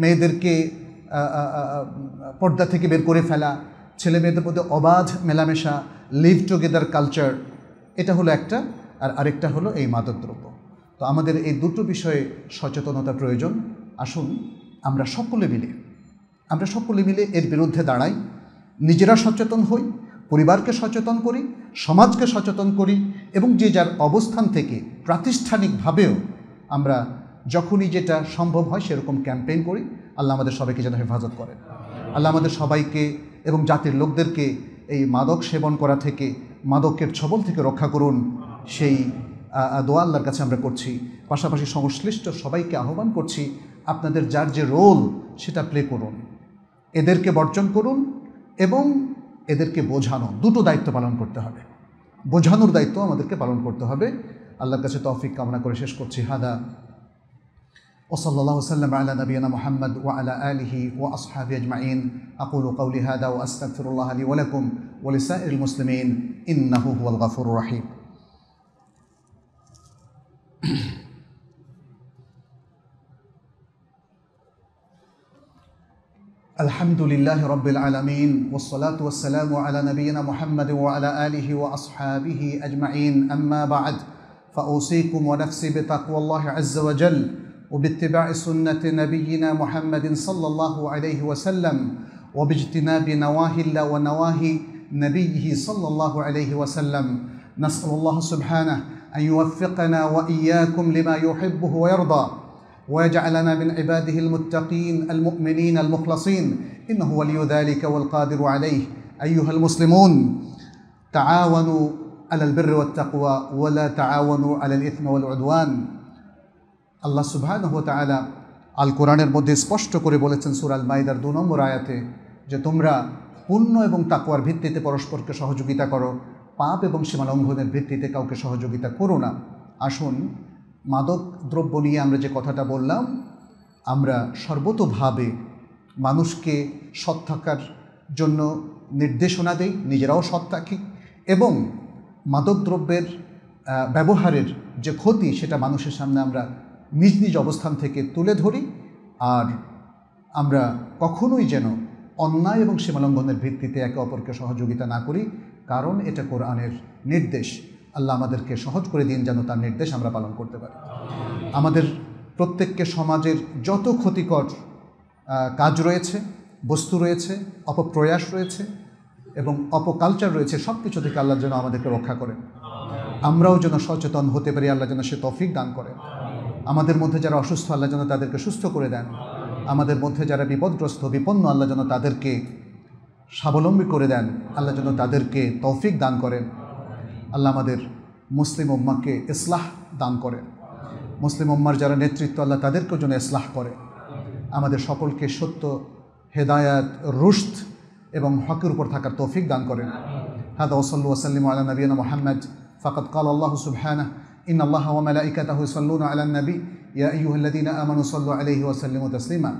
মেয়েদেরকে পর্দা থেকে বের করে ফেলা ছেলে মেয়েদের মধ্যে অবাধ মেলামেশা লিভ টুগেদার কালচার এটা হলো একটা আর আরেকটা হলো এই মাদক দ্রব্য তো আমাদের এই দুটো বিষয়ে সচেতনতা প্রয়োজন আসুন আমরা সকলে মিলে আমরা সকলে মিলে এর বিরুদ্ধে দাঁড়াই নিজেরা সচেতন হই পরিবারকে সচেতন করি সমাজকে সচেতন করি এবং যে যার অবস্থান থেকে প্রাতিষ্ঠানিকভাবেও আমরা যখনই যেটা সম্ভব হয় সেরকম ক্যাম্পেইন করি আল্লাহ আমাদের সবাইকে যেন হেফাজত করেন আল্লাহ আমাদের সবাইকে এবং জাতির লোকদেরকে এই মাদক সেবন করা থেকে মাদকের ছবল থেকে রক্ষা করুন সেই দোয়া আল্লাহর কাছে আমরা করছি পাশাপাশি সংশ্লিষ্ট সবাইকে আহ্বান করছি আপনাদের যার যে রোল সেটা প্লে করুন এদেরকে বর্জন করুন এবং এদেরকে বোঝানো দুটো দায়িত্ব পালন করতে হবে বোঝানোর দায়িত্ব আমাদেরকে পালন করতে হবে আল্লাহর কাছে তৌফিক কামনা করে শেষ করছি হাদা নবীনা মোহাম্মদ ও على আলহি ও আসহাবি আজমাইন আকুল ও কৌলি হাদা ও وأستغفر আলী لي ওলিসা ইল المسلمين ইন্নাহু আল গাফুর রাহিম الحمد لله رب العالمين والصلاة والسلام على نبينا محمد وعلى آله وأصحابه أجمعين أما بعد فأوصيكم ونفسي بتقوى الله عز وجل وباتباع سنة نبينا محمد صلى الله عليه وسلم وباجتناب نواهي الله ونواهي نبيه صلى الله عليه وسلم نسأل الله سبحانه أن يوفقنا وإياكم لما يحبه ويرضى ويجعلنا من عباده المتقين المؤمنين المخلصين إنه ولي ذلك والقادر عليه أيها المسلمون تعاونوا على البر والتقوى ولا تعاونوا على الإثم والعدوان الله سبحانه وتعالى তাআলা আল কোরআনের মধ্যে স্পষ্ট করে বলেছেন সূরা আল মাইদার 2 নম্বর আয়াতে যে তোমরা পুণ্য এবং তাকওয়ার ভিত্তিতে পরস্পরকে সহযোগিতা করো পাপ এবং সীমা লঙ্ঘনের ভিত্তিতে কাউকে সহযোগিতা করো না আসুন মাদক দ্রব্য নিয়ে আমরা যে কথাটা বললাম আমরা সর্বতোভাবে মানুষকে সৎ থাকার জন্য নির্দেশনা দেই নিজেরাও সৎ থাকি এবং মাদকদ্রব্যের ব্যবহারের যে ক্ষতি সেটা মানুষের সামনে আমরা নিজ নিজ অবস্থান থেকে তুলে ধরি আর আমরা কখনোই যেন অন্যায় এবং সীমালঙ্ঘনের ভিত্তিতে একে অপরকে সহযোগিতা না করি কারণ এটা কোরআনের নির্দেশ আল্লাহ আমাদেরকে সহজ করে দিন যেন তার নির্দেশ আমরা পালন করতে পারি আমাদের প্রত্যেককে সমাজের যত ক্ষতিকর কাজ রয়েছে বস্তু রয়েছে অপপ্রয়াস রয়েছে এবং অপকালচার রয়েছে সব কিছু থেকে আল্লাহ যেন আমাদেরকে রক্ষা করেন আমরাও যেন সচেতন হতে পারি আল্লাহ যেন সে তফিক দান করে আমাদের মধ্যে যারা অসুস্থ আল্লাহ যেন তাদেরকে সুস্থ করে দেন আমাদের মধ্যে যারা বিপদগ্রস্ত বিপন্ন আল্লাহ যেন তাদেরকে স্বাবলম্বী করে দেন আল্লাহ যেন তাদেরকে তৌফিক দান করেন আল্লাহ আমাদের মুসলিম উম্মাকে ইসলাহ দান করেন মুসলিম উম্মার যারা নেতৃত্ব আল্লাহ তাদেরকেও যেন ইসলাহ করে আমাদের সকলকে সত্য হেদায়াত রুশ এবং হকের উপর থাকার তৌফিক দান করেন হাদা ওসল্লু ওসাল্লিম আলা নবীন মোহাম্মদ ফকত কাল আল্লাহ সুবহানা ইন আল্লাহ ওমালাইকাতাহু সাল্লুন আলা নবী ইয়া আইয়ুহাল্লাযীনা আমানু সাল্লু আলাইহি ওয়া সাল্লিমু তাসলিমা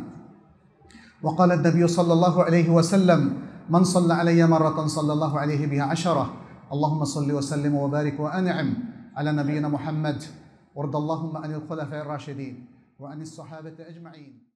وقال النبي صلى الله عليه وسلم من صلى علي مرة صلى الله عليه بها عشرة اللهم صل وسلم وبارك وأنعم على نبينا محمد وارض اللهم عن الخلفاء الراشدين وعن الصحابة أجمعين